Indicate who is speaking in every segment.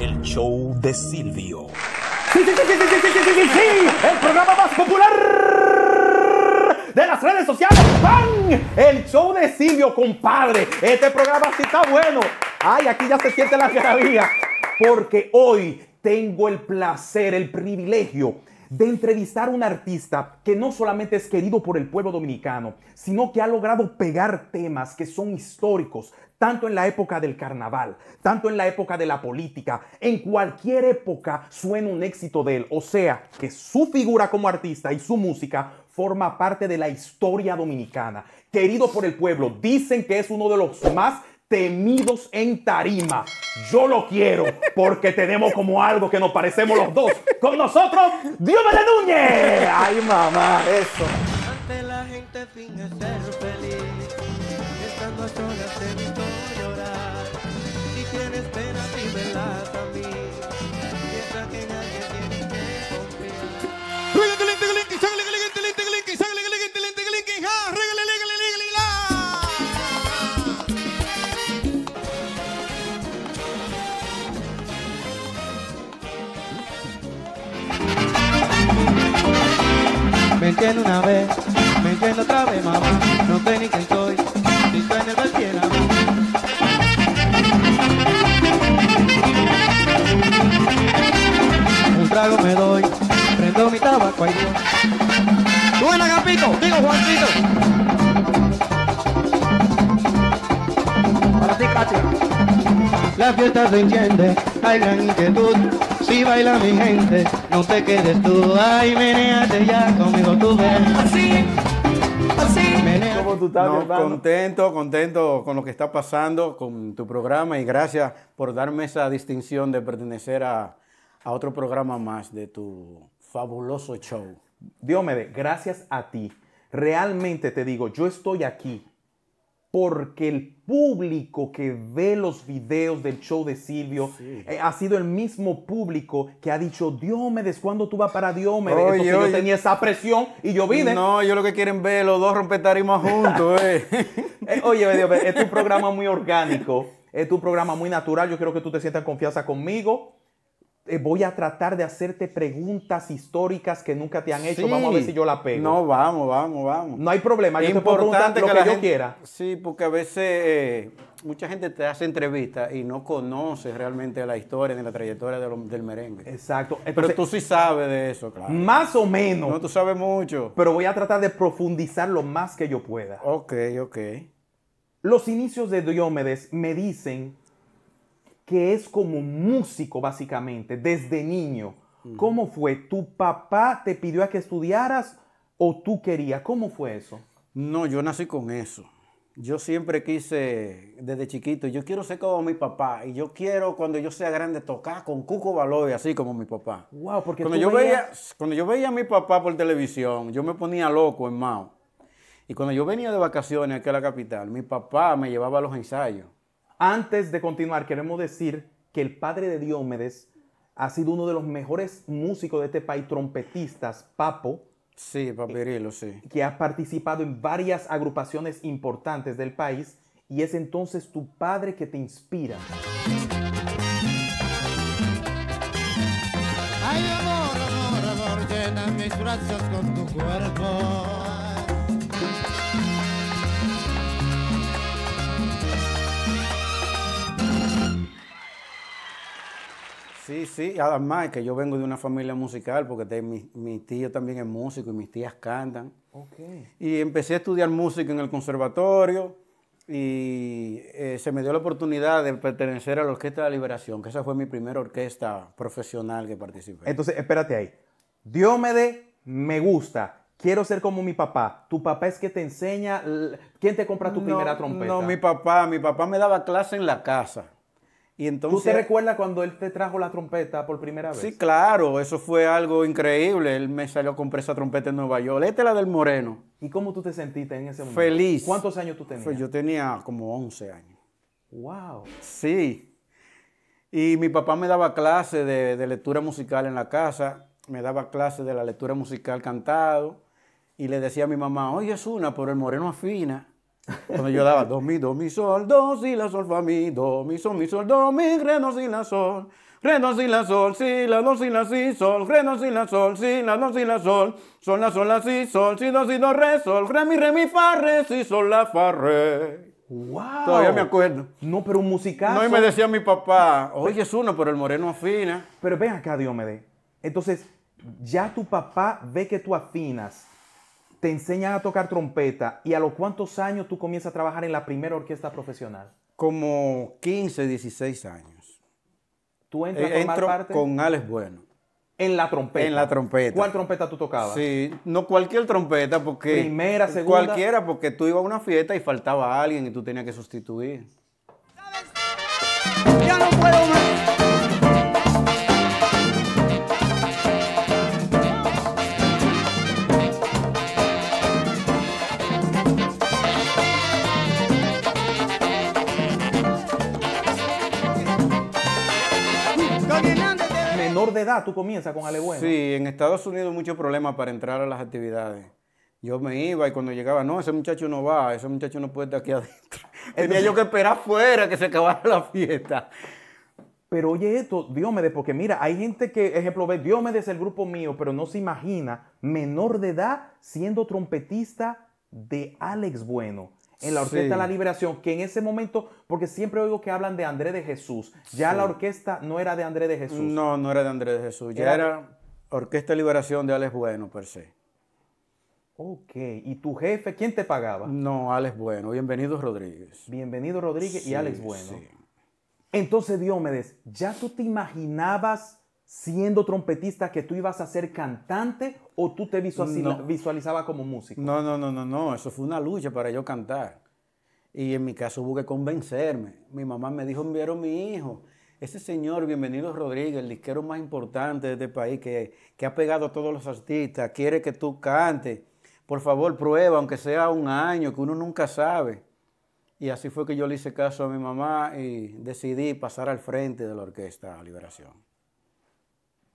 Speaker 1: El show de Silvio. Sí, sí, sí, sí, sí, sí, sí, sí, sí, el programa más popular de las redes sociales. ¡Bang! El show de Silvio, compadre. Este programa sí está bueno. Ay, aquí ya se siente la garabía. Porque hoy tengo el placer, el privilegio de entrevistar a un artista que no solamente es querido por el pueblo dominicano, sino que ha logrado pegar temas que son históricos, tanto en la época del carnaval, tanto en la época de la política, en cualquier época suena un éxito de él. O sea, que su figura como artista y su música forma parte de la historia dominicana. Querido por el pueblo, dicen que es uno de los más temidos en tarima. Yo lo quiero porque tenemos como algo que nos parecemos los dos. Con nosotros, Diomedes Núñez. Ay,
Speaker 2: mamá, eso. Ante la gente finge ser feliz, estando a solas evito llorar. Si tienes pena, dímelas a mí, mientras que nadie tiene que confiar. Me entiendo una vez, me entiendo otra vez, mamá. No sé ni quién soy, si estoy en el cualquiera. Un trago me doy, prendo mi tabaco ahí. Buena Capito, digo Juancito. Para ti, Katia. La fiesta se enciende, hay gran inquietud. Si baila mi gente, no te quedes tú. Ay, meneate ya conmigo tú Así, así. tú
Speaker 3: estás, no, contento, contento con lo que está pasando, con tu programa y gracias por darme esa distinción de pertenecer a, otro programa más de tu
Speaker 1: fabuloso show. de gracias a ti. Realmente te digo, yo estoy aquí porque el público que ve los videos del show de Silvio eh, ha sido el mismo público que ha dicho, Diomedes, ¿cuándo tú vas para Dios me Entonces yo tenía esa presión y yo vine. No, yo lo que quieren ver, los dos rompetarimos juntos. Eh. Eh, oye, es un programa muy orgánico, es un programa muy natural, yo quiero que tú te sientas confianza conmigo. Eh, voy a tratar de hacerte preguntas históricas que nunca te han hecho. Vamos a ver si yo la pego. No, vamos, vamos, vamos. No hay problema. Es importante lo que, yo quiera.
Speaker 3: Sí, porque a veces eh, mucha gente te hace entrevistas y no conoce realmente la historia ni la trayectoria del merengue. Exacto. pero tú sí sabes de eso, claro. Más o menos. No, tú
Speaker 1: sabes mucho. Pero voy a tratar de profundizar lo más que yo pueda. Ok, ok. Los inicios de Diomedes me dicen que es como músico básicamente, desde niño. ¿Cómo fue? ¿Tu papá te pidió a que estudiaras o tú querías? ¿Cómo fue eso? No, yo nací con
Speaker 3: eso. Yo siempre quise, desde chiquito, yo quiero ser como mi papá. Y yo quiero, cuando yo sea grande, tocar con Cuco Baloy, así como mi papá.
Speaker 1: Wow, porque cuando, yo veía,
Speaker 3: cuando yo veía a mi papá por televisión, yo me ponía loco en Y cuando yo venía de vacaciones
Speaker 1: aquí a la capital, mi papá me llevaba a los ensayos. Antes de continuar, queremos decir que el padre de Diomedes ha sido uno de los mejores músicos de este país, trompetistas, Papo. Sí, Papirilo, eh, sí. Que ha participado en varias agrupaciones importantes del país y es entonces tu padre que te inspira.
Speaker 2: Ay, amor, amor, amor, llena mis brazos
Speaker 3: Sí, sí, además que yo vengo de una familia musical porque mi, tío también es músico y mis tías cantan. Y empecé a estudiar música en el conservatorio y eh, se me dio la oportunidad de pertenecer a la Orquesta de la Liberación, que esa fue mi primera
Speaker 1: orquesta profesional que participé. Entonces, espérate ahí. Dios me de me gusta. Quiero ser como mi papá. Tu papá es que te enseña. ¿Quién te compra tu primera trompeta? No, mi papá. Mi papá me daba
Speaker 3: clase en la casa entonces, ¿Tú te
Speaker 1: recuerdas cuando él te trajo la trompeta por primera vez? Sí,
Speaker 3: claro, eso fue algo increíble. Él me salió a comprar esa trompeta en Nueva York. Esta es la del Moreno.
Speaker 1: ¿Y cómo tú te sentiste en ese momento? Feliz. ¿Cuántos años tú tenías? Pues yo
Speaker 3: tenía como 11 años. ¡Wow! Sí. Y mi papá me daba clase de, lectura musical en la casa. Me daba clase de la lectura musical cantado. Y le decía a mi mamá, oye, es una, pero el Moreno afina. Cuando yo daba do, mi, do, mi, sol, do, si, la, sol, fa, mi, do, mi, sol, mi, sol, do, mi, re, do, si, la, sol. Re, do, si, la, sol, si, la, do, si, la, si, sol. Re, do, si, la, sol, si, la, do, si, la, sol. Sol, la, sol, la, si, sol, si, do, si, do, re, sol. Re, mi, re, mi, fa, re, si, sol, la, fa, re.
Speaker 1: Wow. Todavía me acuerdo. No, pero un musical. No, y me decía
Speaker 3: mi papá,
Speaker 1: oye es uno, pero el moreno afina. Pero ven acá, de Entonces, ya tu papá ve que tú afinas te enseñan a tocar trompeta y a los cuántos años tú comienzas a trabajar en la primera orquesta profesional?
Speaker 3: Como 15, 16 años.
Speaker 1: ¿Tú entras eh, con
Speaker 3: Alex Bueno.
Speaker 1: En la trompeta. En la trompeta. ¿Cuál
Speaker 3: trompeta tú tocabas? Sí, no cualquier trompeta porque... Primera, segunda. Cualquiera porque tú ibas a una fiesta y faltaba alguien y tú tenías que sustituir. Ya no
Speaker 1: de edad tú comienzas con Bueno. Sí, en Estados Unidos
Speaker 3: muchos problemas para entrar a las actividades. Yo me iba y cuando llegaba, no, ese muchacho no va, ese
Speaker 1: muchacho no puede estar aquí adentro. Tenía yo que esperar afuera que se acabara la fiesta. Pero oye esto, Diomedes, porque mira, hay gente que, ejemplo, ve Diomedes el grupo mío, pero no se imagina menor de edad siendo trompetista de Alex Bueno en la Orquesta La Liberación, que en ese momento, porque siempre oigo que hablan de Andrés de Jesús, ya la orquesta no era de Andrés de Jesús. No,
Speaker 3: no era de Andrés de Jesús, ya era, Orquesta Liberación de Alex Bueno, per se.
Speaker 1: Ok, ¿y tu jefe quién te pagaba? No, Alex
Speaker 3: Bueno, bienvenido Rodríguez.
Speaker 1: Bienvenido Rodríguez y Alex Bueno. Entonces, Diomedes, ¿ya tú te imaginabas siendo trompetista que tú ibas a ser cantante o tú te visualizabas visualizaba como músico?
Speaker 3: No, no, no, no, no, eso fue una lucha para yo cantar. Y en mi caso hubo que convencerme. Mi mamá me dijo, enviaron mi hijo. Ese señor, bienvenido Rodríguez, el disquero más importante de este país, que, que ha pegado a todos los artistas, quiere que tú cantes. Por favor, prueba, aunque sea un año, que uno nunca sabe. Y así fue que yo le hice caso a mi mamá y decidí pasar al frente
Speaker 1: de la orquesta Liberación.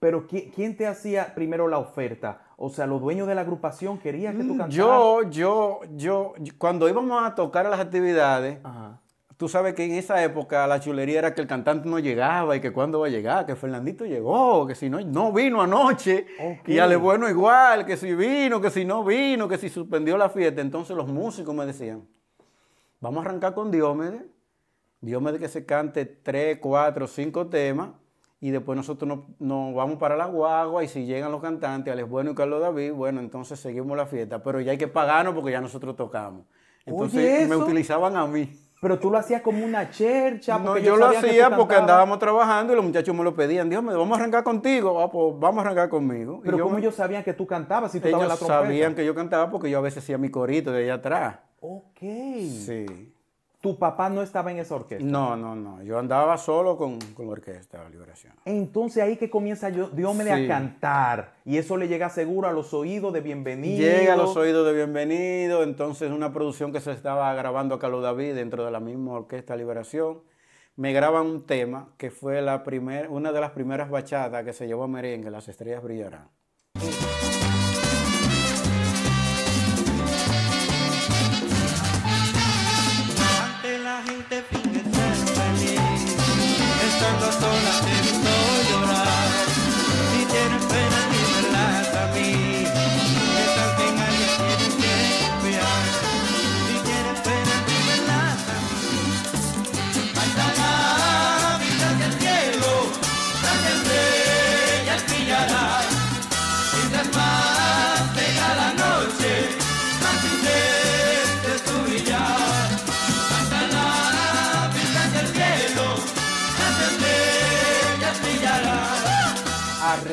Speaker 1: Pero ¿quién te hacía primero la oferta? O sea, los dueños de la agrupación querían que tú mm, cantaras. Yo,
Speaker 3: yo, yo, cuando íbamos a tocar las actividades, tú sabes que en esa época la chulería era que el cantante no llegaba y que cuándo va a llegar, que Fernandito llegó, que si no, no vino anoche,
Speaker 2: y y le Bueno
Speaker 3: igual, que si vino, que si no vino, que si suspendió la fiesta. Entonces los músicos me decían, vamos a arrancar con Diomedes, Diomedes que se cante tres, cuatro, cinco temas y después nosotros nos vamos para la guagua y si llegan los cantantes, Alex Bueno y Carlos David, bueno, entonces seguimos la fiesta, pero ya hay que pagarnos porque ya nosotros tocamos. Entonces me utilizaban a mí.
Speaker 1: Pero tú lo hacías como una chercha. No, yo lo hacía porque andábamos
Speaker 3: trabajando y los muchachos me lo pedían. Dios, me vamos a arrancar contigo. Pues, vamos a arrancar conmigo. Pero ¿cómo ellos sabían
Speaker 1: que tú cantabas si tú ellos la sabían
Speaker 3: que yo cantaba porque yo a veces hacía mi corito de allá atrás. Ok. Sí.
Speaker 1: ¿Tu papá no estaba en esa orquesta? No,
Speaker 3: no, no. Yo andaba solo con, con la orquesta liberación.
Speaker 1: Entonces ahí que comienza yo, a cantar. Y eso le llega seguro a los oídos de bienvenido. Llega a los
Speaker 3: oídos de bienvenido. Entonces una producción que se estaba grabando a Calo David dentro de la misma orquesta de liberación. Me graban un tema que fue la primer, una de las primeras bachadas que se llevó a merengue, Las Estrellas Brillarán.
Speaker 2: the estoy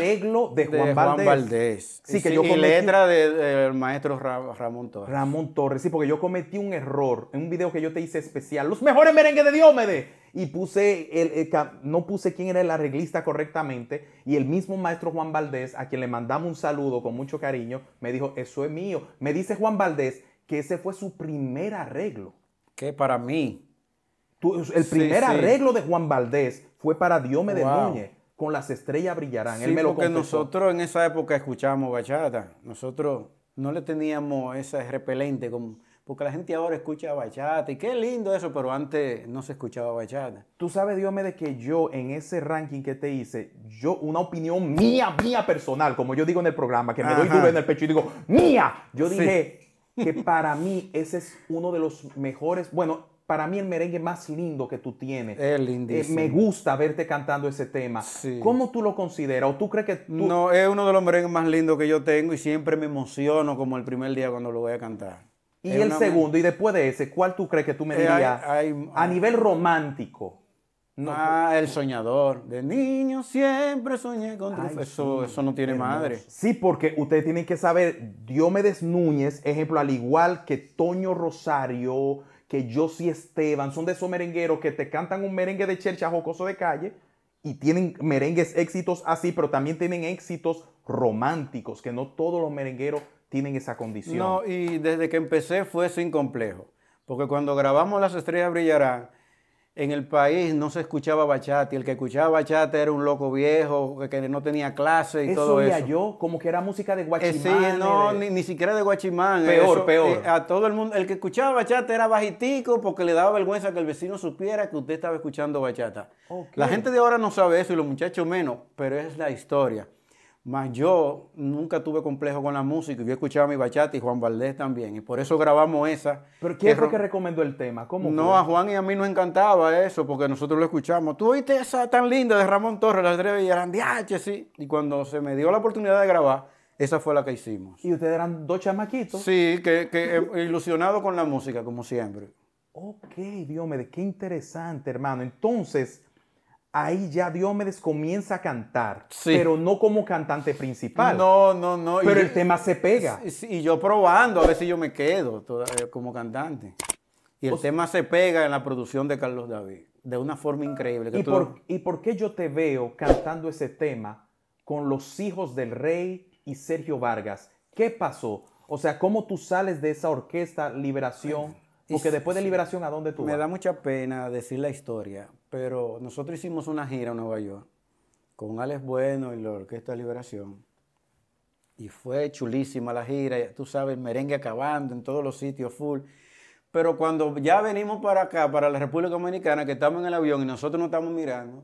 Speaker 1: arreglo de Juan, Valdés. Sí, que yo cometí... y letra del de, maestro Ramón Torres. Ramón Torres, sí, porque yo cometí un error en un video que yo te hice especial. Los mejores merengues de Diomedes Y puse, el, no puse quién era el arreglista correctamente. Y el mismo maestro Juan Valdés, a quien le mandamos un saludo con mucho cariño, me dijo, eso es mío. Me dice Juan Valdés que ese fue su primer arreglo. Que para mí. el primer arreglo de Juan Valdés fue para Diomedes Núñez con las estrellas brillarán. Sí, Él me lo porque nosotros
Speaker 3: en esa época escuchábamos bachata. Nosotros no le teníamos ese repelente, como, porque la gente ahora escucha
Speaker 1: bachata. Y qué lindo eso, pero antes no se escuchaba bachata. Tú sabes, Dios mío, de que yo en ese ranking que te hice, yo una opinión mía, mía personal, como yo digo en el programa, que me doy duro en el pecho y digo, mía. Yo dije que para mí ese es uno de los mejores, bueno, para mí el merengue más lindo que tú tienes. Es eh, lindísimo. me gusta verte cantando ese tema. ¿Cómo tú lo consideras? ¿O tú crees que tú...
Speaker 3: No, es uno de los merengues más lindos que yo tengo y siempre me emociono como el primer día cuando lo voy a cantar.
Speaker 1: Y el segundo, y después de ese, ¿cuál tú crees que tú me eh, dirías a nivel romántico? ah,
Speaker 3: pues. el soñador. De niño siempre soñé con tu... eso, eso no tiene madre.
Speaker 1: Sí, porque ustedes tienen que saber, Diomedes Núñez, ejemplo, al igual que Toño Rosario, que yo sí Esteban, son de esos merengueros que te cantan un merengue de chercha jocoso de calle y tienen merengues éxitos así, pero también tienen éxitos románticos, que no todos los merengueros tienen esa condición. No,
Speaker 3: y desde que empecé fue sin complejo, porque cuando grabamos Las Estrellas Brillarán, en el país no se escuchaba bachata y el que escuchaba bachata era un loco viejo que, no tenía clase y todo eso. Eso
Speaker 1: yo, como que era música de eh, guachimán. sí, eh, no,
Speaker 3: Ni, siquiera de guachimán. Peor, peor. Eh, a todo el mundo, el que escuchaba bachata era bajitico porque le daba vergüenza que el vecino supiera que usted estaba escuchando bachata. La gente de ahora no sabe eso y los muchachos menos, pero es la historia. Más yo nunca tuve complejo con la música y yo escuchaba mi bachata y Juan Valdés también. Y por eso grabamos esa.
Speaker 2: ¿Pero quién fue que
Speaker 1: recomendó el tema? ¿Cómo no, a
Speaker 3: Juan y a mí nos encantaba eso porque nosotros lo escuchamos. ¿Tú oíste esa tan linda de Ramón Torres, las tres de Sí. Y cuando se me dio la oportunidad de grabar, esa fue la que hicimos. ¿Y ustedes eran dos chamaquitos? Sí, que, que eh, ilusionados con la música, como siempre.
Speaker 1: Ok, Dios mío, qué interesante, hermano. Entonces ahí ya Diomedes comienza a cantar, pero no como cantante principal. No, no, no. Pero el tema se pega.
Speaker 3: Y, yo probando, a ver si yo me quedo como cantante. Y el tema se pega en la producción de Carlos David, de una forma increíble.
Speaker 1: ¿Y, por, qué yo te veo cantando ese tema con los hijos del rey y Sergio Vargas? ¿Qué pasó? O sea, ¿cómo tú sales de esa orquesta Liberación? Porque después de Liberación, ¿a dónde tú Me da
Speaker 3: mucha pena decir la historia, pero nosotros hicimos una gira en Nueva York con Alex Bueno y la Orquesta de Liberación. Y fue chulísima la gira, tú sabes, merengue acabando en todos los sitios full. Pero cuando ya venimos para acá, para la República Dominicana, que estamos en el avión y nosotros no estamos mirando,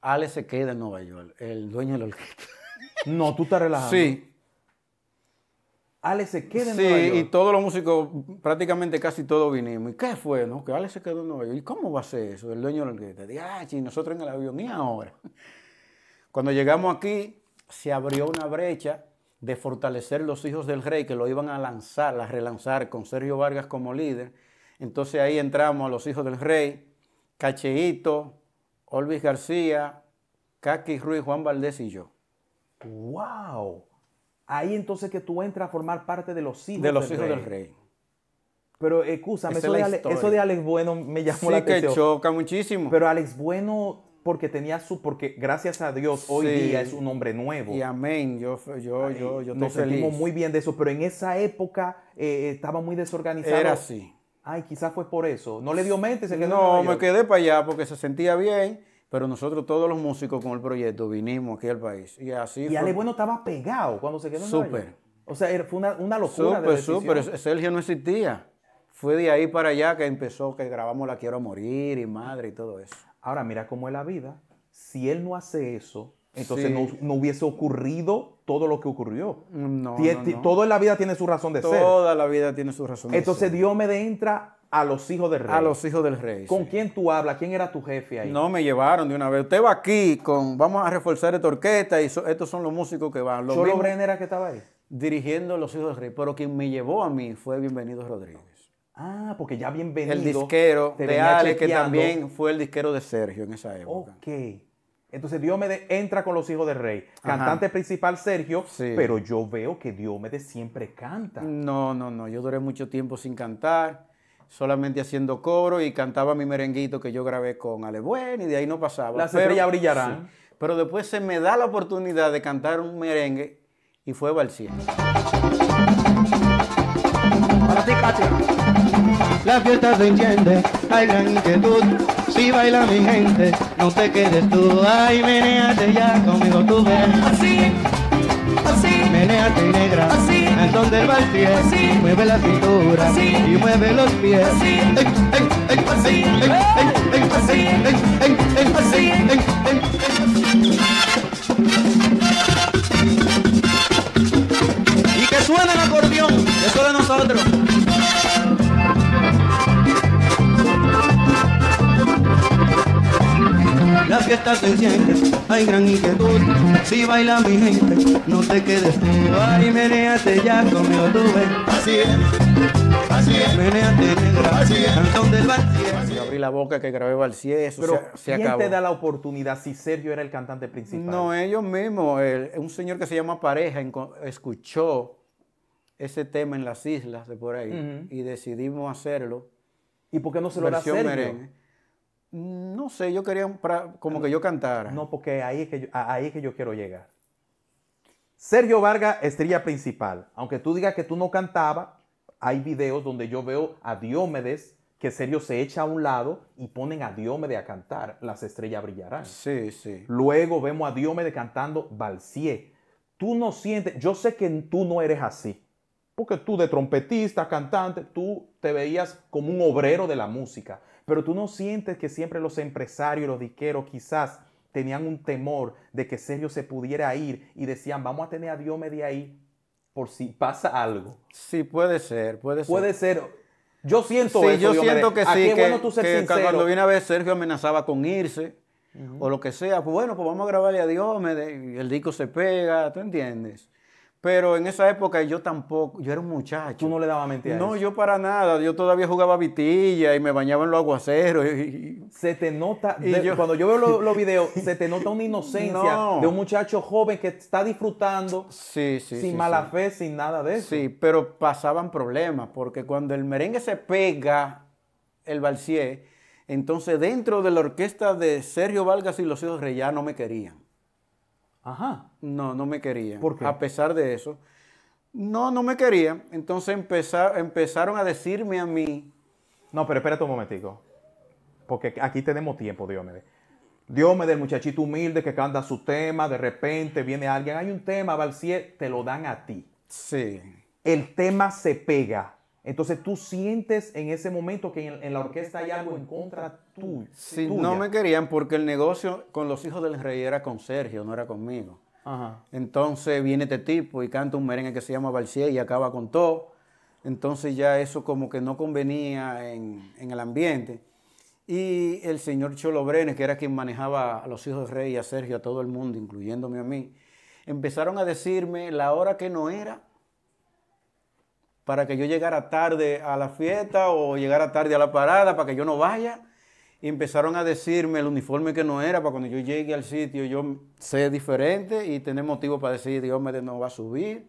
Speaker 3: Alex se queda en Nueva York, el dueño de la orquesta.
Speaker 1: No, tú estás relajado. Sí, Ale se
Speaker 2: queda en Nueva York. Sí, y
Speaker 3: todos los músicos, prácticamente casi todos vinimos. ¿Y qué fue? No? Que Ale se quedó en Nueva York. ¿Y cómo va a ser eso? El dueño de la orquesta. Ah, nosotros en el avión. ¿Y ahora? Cuando llegamos aquí, se abrió una brecha de fortalecer los hijos del rey que lo iban a lanzar, a relanzar con Sergio Vargas como líder. Entonces ahí entramos a los hijos del rey, Cacheito, Olvis García, Kaki Ruiz, Juan Valdés y yo.
Speaker 1: ¡Wow! ahí entonces que tú entras a formar parte de los hijos, de los hijos del rey. Pero escúchame, eso de, Alex, Bueno me llamó la atención. Sí que choca muchísimo. Pero Alex Bueno porque tenía su porque gracias a Dios hoy día es un hombre nuevo y amén yo yo yo yo nos sentimos muy bien de eso pero en esa época eh, eh, estaba muy desorganizado era así Ay, quizás fue por eso. No le dio mente, se quedó. No, me
Speaker 3: quedé para allá porque se sentía bien pero nosotros todos los músicos con el proyecto vinimos aquí al país. Y
Speaker 1: así Ale Bueno estaba pegado cuando se quedó en Súper. O sea, fue una, locura Súper, súper. E-,
Speaker 3: Sergio no existía. Fue de ahí para allá que empezó, que grabamos La Quiero Morir y Madre y todo eso. Ahora, mira cómo es la vida.
Speaker 1: Si él no hace eso, entonces no, hubiese ocurrido todo lo que ocurrió.
Speaker 3: Mm, no, no, no.
Speaker 1: Todo en la vida tiene su razón de ser. Toda
Speaker 3: la vida tiene su razón entonces, de ser. Entonces
Speaker 1: Dios de entra
Speaker 3: a los hijos del rey. A los hijos del rey. ¿Con
Speaker 1: quién tú hablas? ¿Quién era tu jefe ahí?
Speaker 3: No, me llevaron de una vez. Usted va aquí con, vamos a reforzar esta orquesta y estos son los músicos que van. ¿Solo Brenner era que estaba ahí? Dirigiendo los hijos del rey, pero quien me llevó a mí fue Bienvenido Rodríguez. Ah, porque ya Bienvenido. El disquero de Ale, que también fue el disquero de Sergio en esa
Speaker 2: época. Ok.
Speaker 1: Entonces Diomedes entra con los hijos del rey. Cantante principal Sergio, sí. pero yo veo que Diomedes siempre canta. No, no, no. Yo duré mucho tiempo sin cantar
Speaker 3: solamente haciendo coro y cantaba mi merenguito que yo grabé con Ale y de ahí no pasaba. Las estrellas brillarán. Pero después se me da la oportunidad de cantar un merengue y fue Valcien.
Speaker 2: La fiesta se enciende, hay gran inquietud. Si baila mi gente, no te quedes tú. Ay, meneate ya conmigo tú ven. Así, así. Meneate negra. Donde va el pie pues sí. mueve la cintura pues y mueve los pies. Y que suene el acordeón, eso de nosotros. la fiesta se enciende, hay gran inquietud. Si baila mi gente, no te quedes tú. Ay, meneate ya conmigo tú Así es, así es. Meneate negra,
Speaker 3: así es. Cantón del Abrí la boca que grabé Valcier, eso se, ¿quién acabó. te da la oportunidad si Sergio era el cantante principal? No, ellos mismos. un señor que se llama Pareja escuchó ese tema en las islas de por ahí y decidimos hacerlo.
Speaker 1: ¿Y por qué no se lo da Sergio? No sé, yo quería como que yo cantara. No, porque ahí es que yo, ahí que yo quiero llegar. Sergio Vargas, estrella principal. Aunque tú digas que tú no cantabas, hay videos donde yo veo a Diomedes que Sergio se echa a un lado y ponen a Diomedes a cantar Las estrellas brillarán. Sí, sí. Luego vemos a Diomedes cantando Balcié. Tú no sientes, yo sé que tú no eres así, porque tú de trompetista, cantante, tú te veías como un obrero de la música, pero tú no sientes que siempre los empresarios, los diqueros, quizás tenían un temor de que Sergio se pudiera ir y decían, vamos a tener a Diomede ahí por si pasa algo. Sí, puede ser, puede ser. Puede ser. Yo siento
Speaker 3: sí, yo siento que sí, que, cuando viene a ver Sergio amenazaba con irse o lo que sea, pues bueno, pues vamos a grabarle a Diomedes, el disco se pega, ¿tú entiendes? Pero en esa época yo tampoco, yo era un muchacho. Tú no le dabas mentiras? No, yo para nada. Yo todavía jugaba vitilla y me bañaba en los aguaceros.
Speaker 1: se te nota, cuando yo veo los videos, se te nota una inocencia de un muchacho joven que está disfrutando
Speaker 3: sin mala fe, sin nada de eso. Sí, pero pasaban problemas porque cuando el merengue se pega, el valsier, entonces dentro de la orquesta de Sergio Vargas y los hijos Rey ya no me querían Ajá. No, no me querían. ¿Por qué? A pesar de eso. No, no me querían. Entonces empezaron a decirme a mí.
Speaker 1: No, pero espérate un momentico. Porque aquí tenemos tiempo, dios dios Diomedes, el muchachito humilde que canta su tema, de repente viene alguien, hay un tema, Valcier, te lo dan a ti. Sí. El tema se pega. Entonces tú sientes en ese momento que en, la orquesta hay algo en contra tú Sí, no
Speaker 3: me querían porque el negocio con los hijos del rey era con Sergio, no era conmigo. Entonces viene este tipo y canta un merengue que se llama valcía y acaba con todo. Entonces ya eso como que no convenía en, en el ambiente. Y el señor Cholo Brenes, que era quien manejaba a los hijos del rey y a Sergio, a todo el mundo, incluyéndome a mí, empezaron a decirme la hora que no era para que yo llegara tarde a la fiesta o llegara tarde a la parada para que yo no vaya. Y empezaron a decirme el uniforme que no era para cuando yo llegue al sitio yo sé diferente y tener motivo para decir Dios me no va a subir.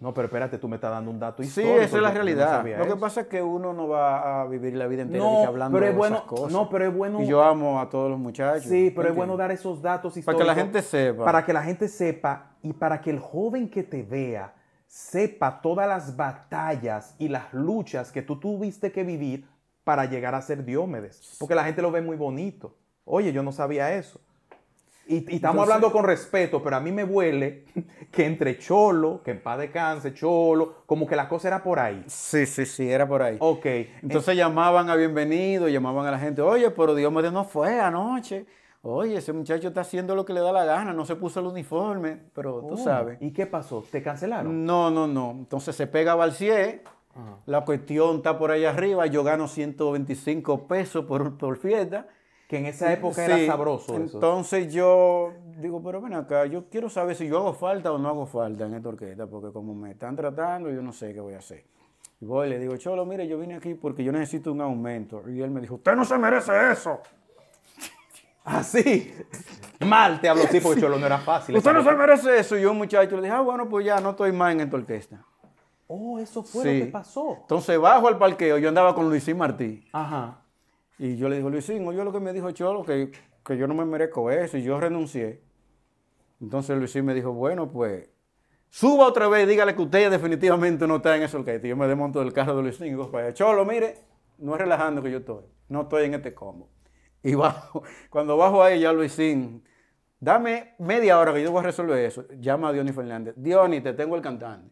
Speaker 1: No, pero espérate, tú me estás dando un dato histórico. Sí, esa es la realidad. lo que
Speaker 3: pasa es que uno no va a vivir la vida entera hablando de bueno, cosas. No, pero es bueno. Y yo
Speaker 1: amo a todos los muchachos. Sí, pero es bueno dar esos datos históricos. Para que la gente sepa. Para que la gente sepa y para que el joven que te vea sepa todas las batallas y las luchas que tú tuviste que vivir para llegar a ser Diomedes Porque la gente lo ve muy bonito. Oye, yo no sabía eso. Y, estamos hablando con respeto, pero a mí me huele que entre Cholo, que en paz descanse, Cholo, como que la cosa era por ahí. Sí, sí, sí, era por ahí. Ok. Entonces llamaban
Speaker 3: a bienvenido, llamaban a la gente, oye, pero Diómedes no fue anoche oye, ese muchacho está haciendo lo que le da la gana, no se puso el uniforme, pero tú oh, sabes. ¿Y qué pasó? ¿Te cancelaron? No, no, no. Entonces se pega Balcier, la cuestión está por allá arriba, yo gano 125 pesos por, por fiesta. Que en esa época era sabroso. Eso. Entonces yo digo, pero ven acá, yo quiero saber si yo hago falta o no hago falta en esta orquesta, porque como me están tratando, yo no sé qué voy a hacer. Y voy y le digo, Cholo, mire, yo vine aquí porque yo necesito un aumento. Y él me dijo, usted no se merece eso. Así.
Speaker 1: Mal te hablo así porque Cholo no era fácil. Usted no se
Speaker 3: merece eso. Y yo, muchacho, le dije, ah, bueno, pues ya no estoy más en esta orquesta.
Speaker 1: Oh, eso fue lo que pasó.
Speaker 3: Entonces bajo al parqueo. Yo andaba con Luisín Martí. Ajá. Y yo le dije, Luisín, oye lo que me dijo Cholo, que, que yo no me merezco eso. Y yo renuncié. Entonces Luisín me dijo, bueno, pues suba otra vez dígale que usted definitivamente no está en eso orquesta. Y yo me desmonto del carro de Luisín y digo, pues, Cholo, mire, no es relajando que yo estoy. No estoy en este combo. Y bajo, cuando bajo ahí ya Luisín, dame media hora que yo voy a resolver eso. Llama a Diony Fernández. Diony, te tengo el cantante.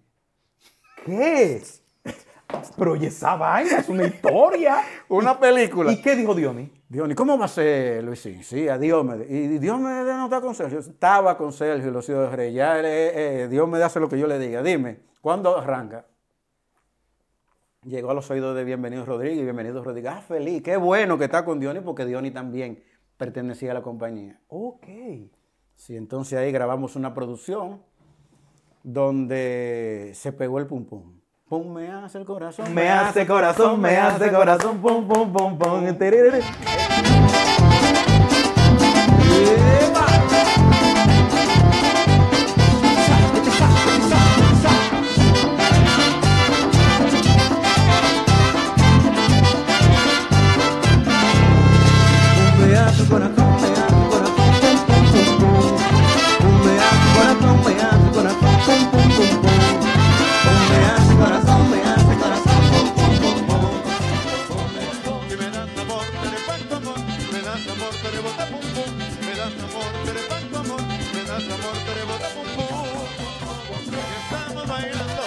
Speaker 1: ¿Qué Pero esa vaina es una historia.
Speaker 3: una película. ¿Y qué dijo Diony? Diony, ¿cómo va a ser Luisín? Sí, a me Y Dios no está con Sergio. Estaba con Sergio y los hijos de Rey. Ya eh, eh, hace lo que yo le diga. Dime, ¿cuándo arranca? llegó a los oídos de Bienvenido Rodríguez y Bienvenido Rodríguez, ah, feliz, qué bueno que está con Diony porque Diony también pertenecía a la compañía. Ok. Sí, entonces ahí grabamos una producción donde se pegó el pum pum. Pum, me hace el corazón. Me, hace corazón, me hace corazón, pum,
Speaker 1: pum, pum, pum.
Speaker 2: pum pum. estamos bailando.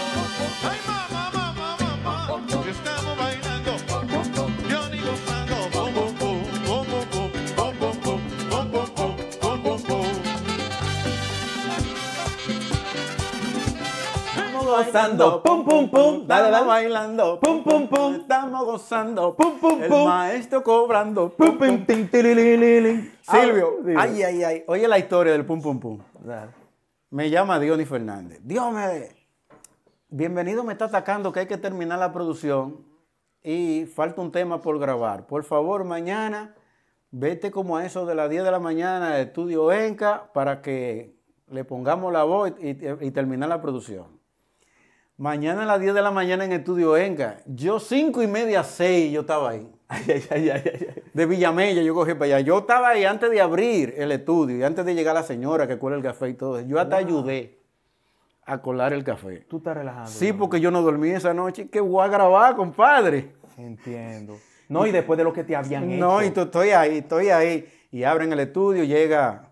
Speaker 3: gozando. Pum, pum, pum, pum, pum, pum, pum, pum, pum, pum, pum. Pum, pum, pum. Estamos gozando. Pum, pum, pum. cobrando. Pum, pum,
Speaker 2: Ah, Silvio, ay, ay,
Speaker 3: ay. Oye la historia del pum pum pum. Me llama Diony Fernández. Dios me. Bienvenido me está atacando que hay que terminar la producción y falta un tema por grabar. Por favor, mañana vete como a eso de las 10 de la mañana al estudio Enca para que le pongamos la voz y, terminar la producción. Mañana a las 10 de la mañana en estudio Enca. Yo 5 y media, 6 yo estaba ahí. Ay, de Villamella yo cogí para allá. Yo estaba ahí antes de abrir el estudio y antes de llegar la señora que cuela el café y todo Yo hasta ayudé a colar el café.
Speaker 1: Tú estás relajando.
Speaker 3: Sí, porque yo no dormí esa noche. ¿Qué voy a grabar, compadre?
Speaker 1: Entiendo. No, y después de lo que te habían hecho. No,
Speaker 3: y estoy ahí, estoy ahí. Y abren el estudio, llega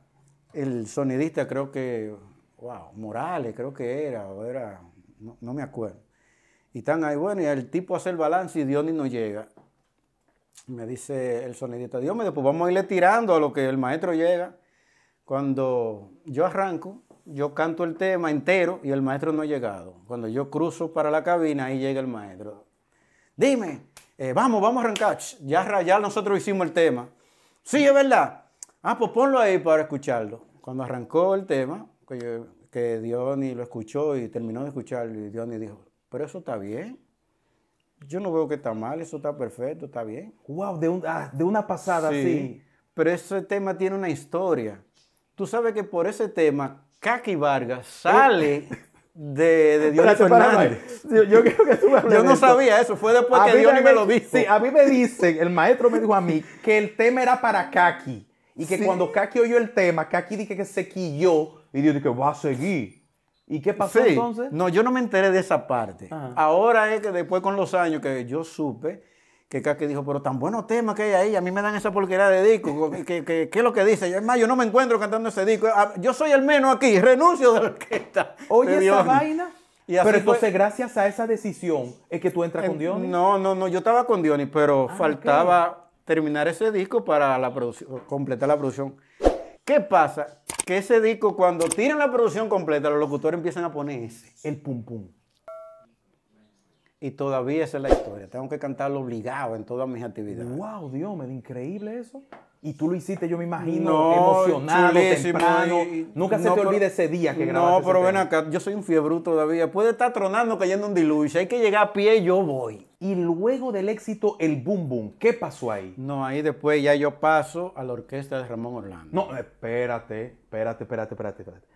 Speaker 3: el sonidista, creo que, wow, Morales, creo que era, o era, no, me acuerdo. Y están ahí, bueno, y el tipo hace el balance y ni no llega me dice el sonidista, Dios mío, pues vamos a irle tirando a lo que el maestro llega. Cuando yo arranco, yo canto el tema entero y el maestro no ha llegado. Cuando yo cruzo para la cabina, ahí llega el maestro. Dime, eh, vamos, vamos a arrancar. Ya, ya nosotros hicimos el tema. Sí, es verdad. Ah, pues ponlo ahí para escucharlo. Cuando arrancó el tema, que, lo escuchó y terminó de escucharlo, y Diony dijo, pero eso está bien. Yo no veo que está mal, eso está perfecto, está bien. ¡Wow! Ah, de, una pasada, sí. Pero ese tema tiene una historia. Tú sabes que por ese tema, Kaki Vargas sale eh. de, Dios
Speaker 1: Yo, no sabía
Speaker 3: eso, fue después a que ni me, lo dijo.
Speaker 1: a mí me dicen, el maestro me dijo a mí que el tema era para Kaki. Y que cuando Kaki oyó el tema, Kaki dije que se quilló y Dios dije, va a seguir. ¿Y qué
Speaker 3: pasó entonces?
Speaker 2: No,
Speaker 1: yo no me
Speaker 3: enteré de esa parte. Ahora es que después con los años que yo supe que Kaki dijo, pero tan buenos temas que hay ahí, a mí me dan esa porquería de disco, ¿qué, es lo que dice? es más, yo no me encuentro cantando ese disco, ah, yo soy el menos aquí, renuncio de la orquesta. Oye, esa vaina.
Speaker 1: pero entonces gracias a esa decisión es que tú entras con eh, Dionis. No, no, no, yo estaba con Dionis, pero ah, faltaba
Speaker 3: terminar ese disco para la producción, completar la producción. ¿Qué pasa? Que ese disco, cuando tiran la producción completa, los locutores empiezan a poner ese, el pum pum y todavía esa es la historia. Tengo que cantarlo obligado en todas mis
Speaker 1: actividades. ¡Wow, Dios, me increíble eso! Y tú lo hiciste, yo me imagino, emocionado, temprano. Nunca se te olvide ese día que grabaste. No, pero ven
Speaker 3: acá, yo soy un fiebrú todavía. Puede estar tronando cayendo un Si Hay que llegar a pie yo voy. Y luego del éxito, el boom boom. ¿Qué pasó ahí? No, ahí después ya yo paso a la orquesta de Ramón Orlando. No, espérate,
Speaker 1: espérate, espérate, espérate, espérate.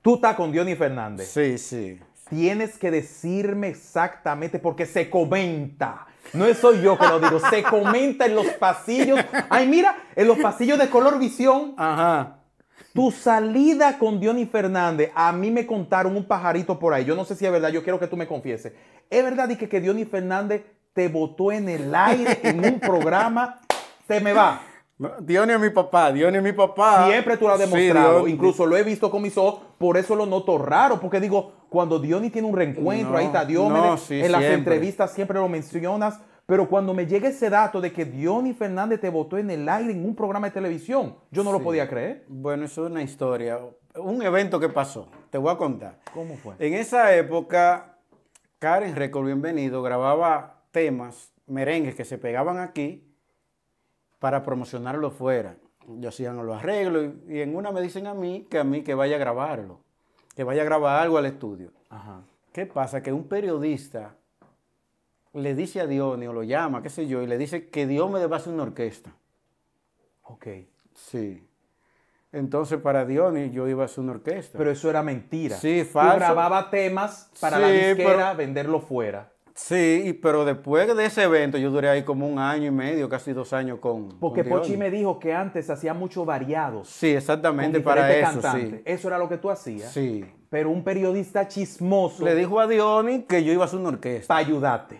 Speaker 1: Tú estás con Diony Fernández. Sí, sí. Tienes que decirme exactamente porque se comenta. No soy yo que lo digo, se comenta en los pasillos. Ay, mira, en los pasillos de color visión. Ajá. Tu salida con Diony Fernández, a mí me contaron un pajarito por ahí. Yo no sé si es verdad, yo quiero que tú me confieses. ¿Es verdad que, que Diony Fernández te botó en el aire en un programa? Se me va diony es mi papá, diony es mi papá. Siempre tú lo has demostrado, incluso lo he visto con mis ojos, por eso lo noto raro, porque digo, cuando Diony tiene un reencuentro, ahí está Diony, en las entrevistas siempre lo mencionas, pero cuando me llega ese dato de que Diony Fernández te votó en el aire en un programa de televisión, yo no lo podía creer. Bueno,
Speaker 3: eso es una historia, un evento que pasó, te voy a contar. ¿Cómo fue? En esa época, Karen Record Bienvenido grababa temas, merengues que se pegaban aquí, para promocionarlo fuera. Yo hacía los arreglos y, en una me dicen a mí que a mí que vaya a grabarlo, que vaya a grabar algo al estudio. ¿Qué pasa? Que un periodista le dice a Dionio, lo llama, qué sé yo, y le dice que Dios me deba hacer una orquesta. Ok. Sí. Entonces, para Dionis, yo iba a hacer una orquesta. Pero eso era mentira. Sí, falso. Tú grababa
Speaker 1: temas para la disquera,
Speaker 3: venderlo fuera. Sí, pero después de ese evento yo duré ahí como un año y medio, casi dos años con. Porque Pochi me
Speaker 1: dijo que antes hacía mucho variados. Sí,
Speaker 3: exactamente, para eso. Sí.
Speaker 1: Eso era lo que tú hacías. Sí. Pero un periodista chismoso. Le dijo a Diony que yo iba a hacer una orquesta. Para ayudarte.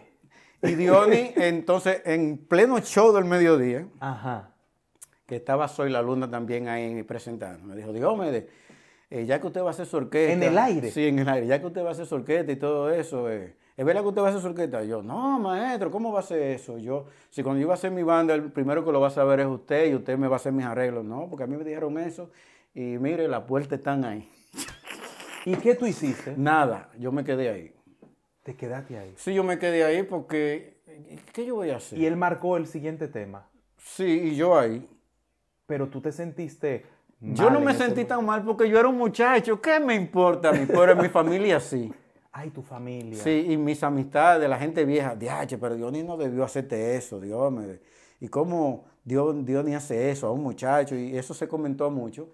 Speaker 3: Y Diony,
Speaker 1: entonces, en
Speaker 3: pleno show del mediodía, Ajá. que estaba Soy la Luna también ahí presentando, me dijo: me eh, ya que usted va a hacer su orquesta. ¿En el aire? Sí, en el aire. Ya que usted va a hacer su orquesta y todo eso. Eh, ¿es verdad que usted va a hacer su yo, no, maestro, ¿cómo va a hacer eso? yo, si cuando yo iba a hacer mi banda, el primero que lo va a saber es usted y usted me va a hacer mis arreglos. No, porque a mí me dijeron eso y mire, las puertas están ahí. ¿Y qué tú hiciste? Nada, yo me quedé ahí.
Speaker 1: ¿Te quedaste ahí? Sí, yo me quedé ahí porque, ¿qué yo voy a hacer? Y él marcó el siguiente tema. Sí, y yo ahí. Pero tú te sentiste... Mal yo no
Speaker 3: me sentí tan mal porque yo era un muchacho. ¿Qué me importa a mí? Pero en mi familia sí
Speaker 1: ay, tu familia. Sí,
Speaker 3: y mis amistades, la gente vieja, diache, pero Dios no debió hacerte eso, Dios me... Y cómo Dios, hace eso a un muchacho, y eso se comentó mucho.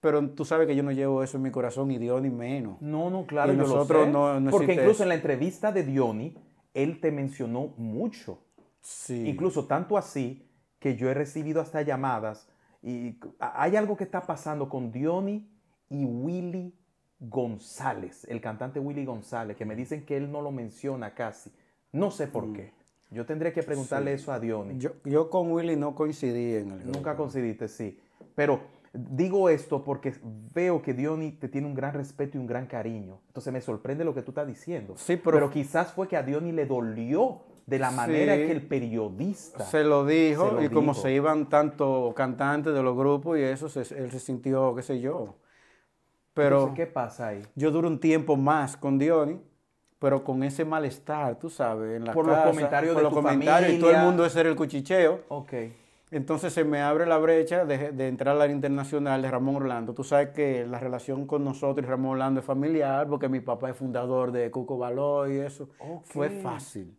Speaker 3: Pero tú sabes que yo no llevo eso en mi corazón, y Dios menos. No, no, claro, nosotros no, Porque incluso en la
Speaker 1: entrevista de Diony, él te mencionó mucho. Sí. Incluso tanto así que yo he recibido hasta llamadas y hay algo que está pasando con Diony y Willy González, el cantante Willy González, que me dicen que él no lo menciona casi. No sé por mm. qué. Yo tendría que preguntarle eso a Diony. Yo, con Willy no coincidí en el Nunca coincidiste, sí. Pero digo esto porque veo que Diony te tiene un gran respeto y un gran cariño. Entonces me sorprende lo que tú estás diciendo. Sí, pero, quizás fue que a Diony le dolió de la manera que el periodista se lo dijo y como se
Speaker 3: iban tanto cantantes de los grupos y eso se, él se sintió, qué sé yo. Pero ¿qué pasa ahí? Yo duro un tiempo más con Diony, pero con ese malestar, tú sabes, en la por los comentarios por de los comentarios familia. y todo el mundo es ser el cuchicheo. Ok. Entonces se me abre la brecha de, entrar al área internacional de Ramón Orlando. Tú sabes que la relación con nosotros y Ramón Orlando es familiar, porque mi papá es fundador de Cuco Baló y eso. Fue fácil.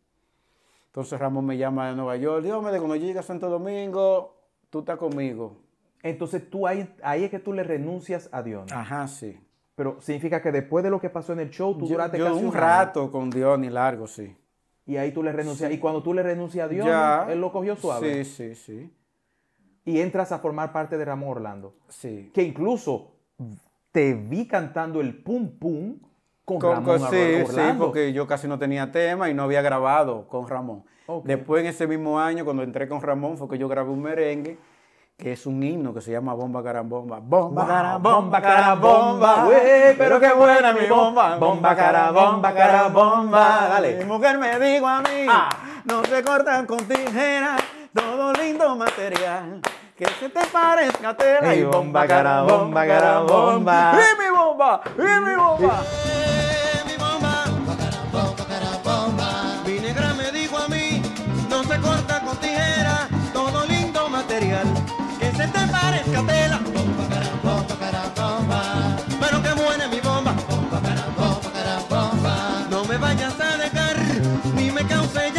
Speaker 3: Entonces Ramón me llama de Nueva
Speaker 1: York, Dios mío, cuando llegue a Santo Domingo, tú estás conmigo. Entonces tú ahí, ahí es que tú le renuncias a Dios. Ajá, sí. Pero significa que después de lo que pasó en el show, tú duraste casi un rato
Speaker 3: con Dios ni largo, sí. Y ahí tú le renuncias. Y cuando tú le renuncias a Dios, él lo cogió suave.
Speaker 1: Sí, sí, sí. Y entras a formar parte de Ramón Orlando. Sí. Que incluso te vi cantando el pum pum con, Ramón sí, Sí, porque
Speaker 3: yo casi no tenía tema y no había grabado con Ramón. Después, en ese mismo año, cuando entré con Ramón, fue que yo grabé un merengue que es un himno que se llama Bomba carabomba. Bomba,
Speaker 1: bomba carambomba, güey, pero qué buena mi bomba. Bomba, carabomba, carabomba. dale. Mi
Speaker 3: mujer me dijo a mí, ah. no se cortan con tijera. todo lindo material. Que se te parezca tela y bomba,
Speaker 1: carabomba, carabomba!
Speaker 2: Y mi bomba, y mi bomba. vayas a dejar, ni me cause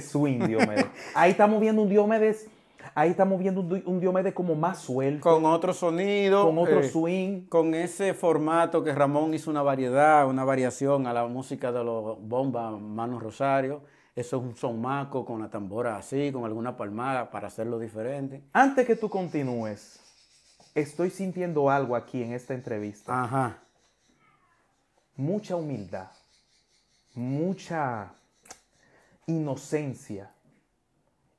Speaker 1: swing, Diomedes. Ahí estamos viendo un Diomedes. Ahí estamos viendo un, Diomedes como más suelto. Con
Speaker 3: otro sonido. Con otro eh, swing. Con ese formato que Ramón hizo una variedad, una variación a la música de los bombas Manos Rosario. Eso es un sonmaco con la
Speaker 1: tambora así, con alguna palmada para hacerlo diferente. Antes que tú continúes, estoy sintiendo algo aquí en esta entrevista. Ajá. Mucha humildad. Mucha inocencia.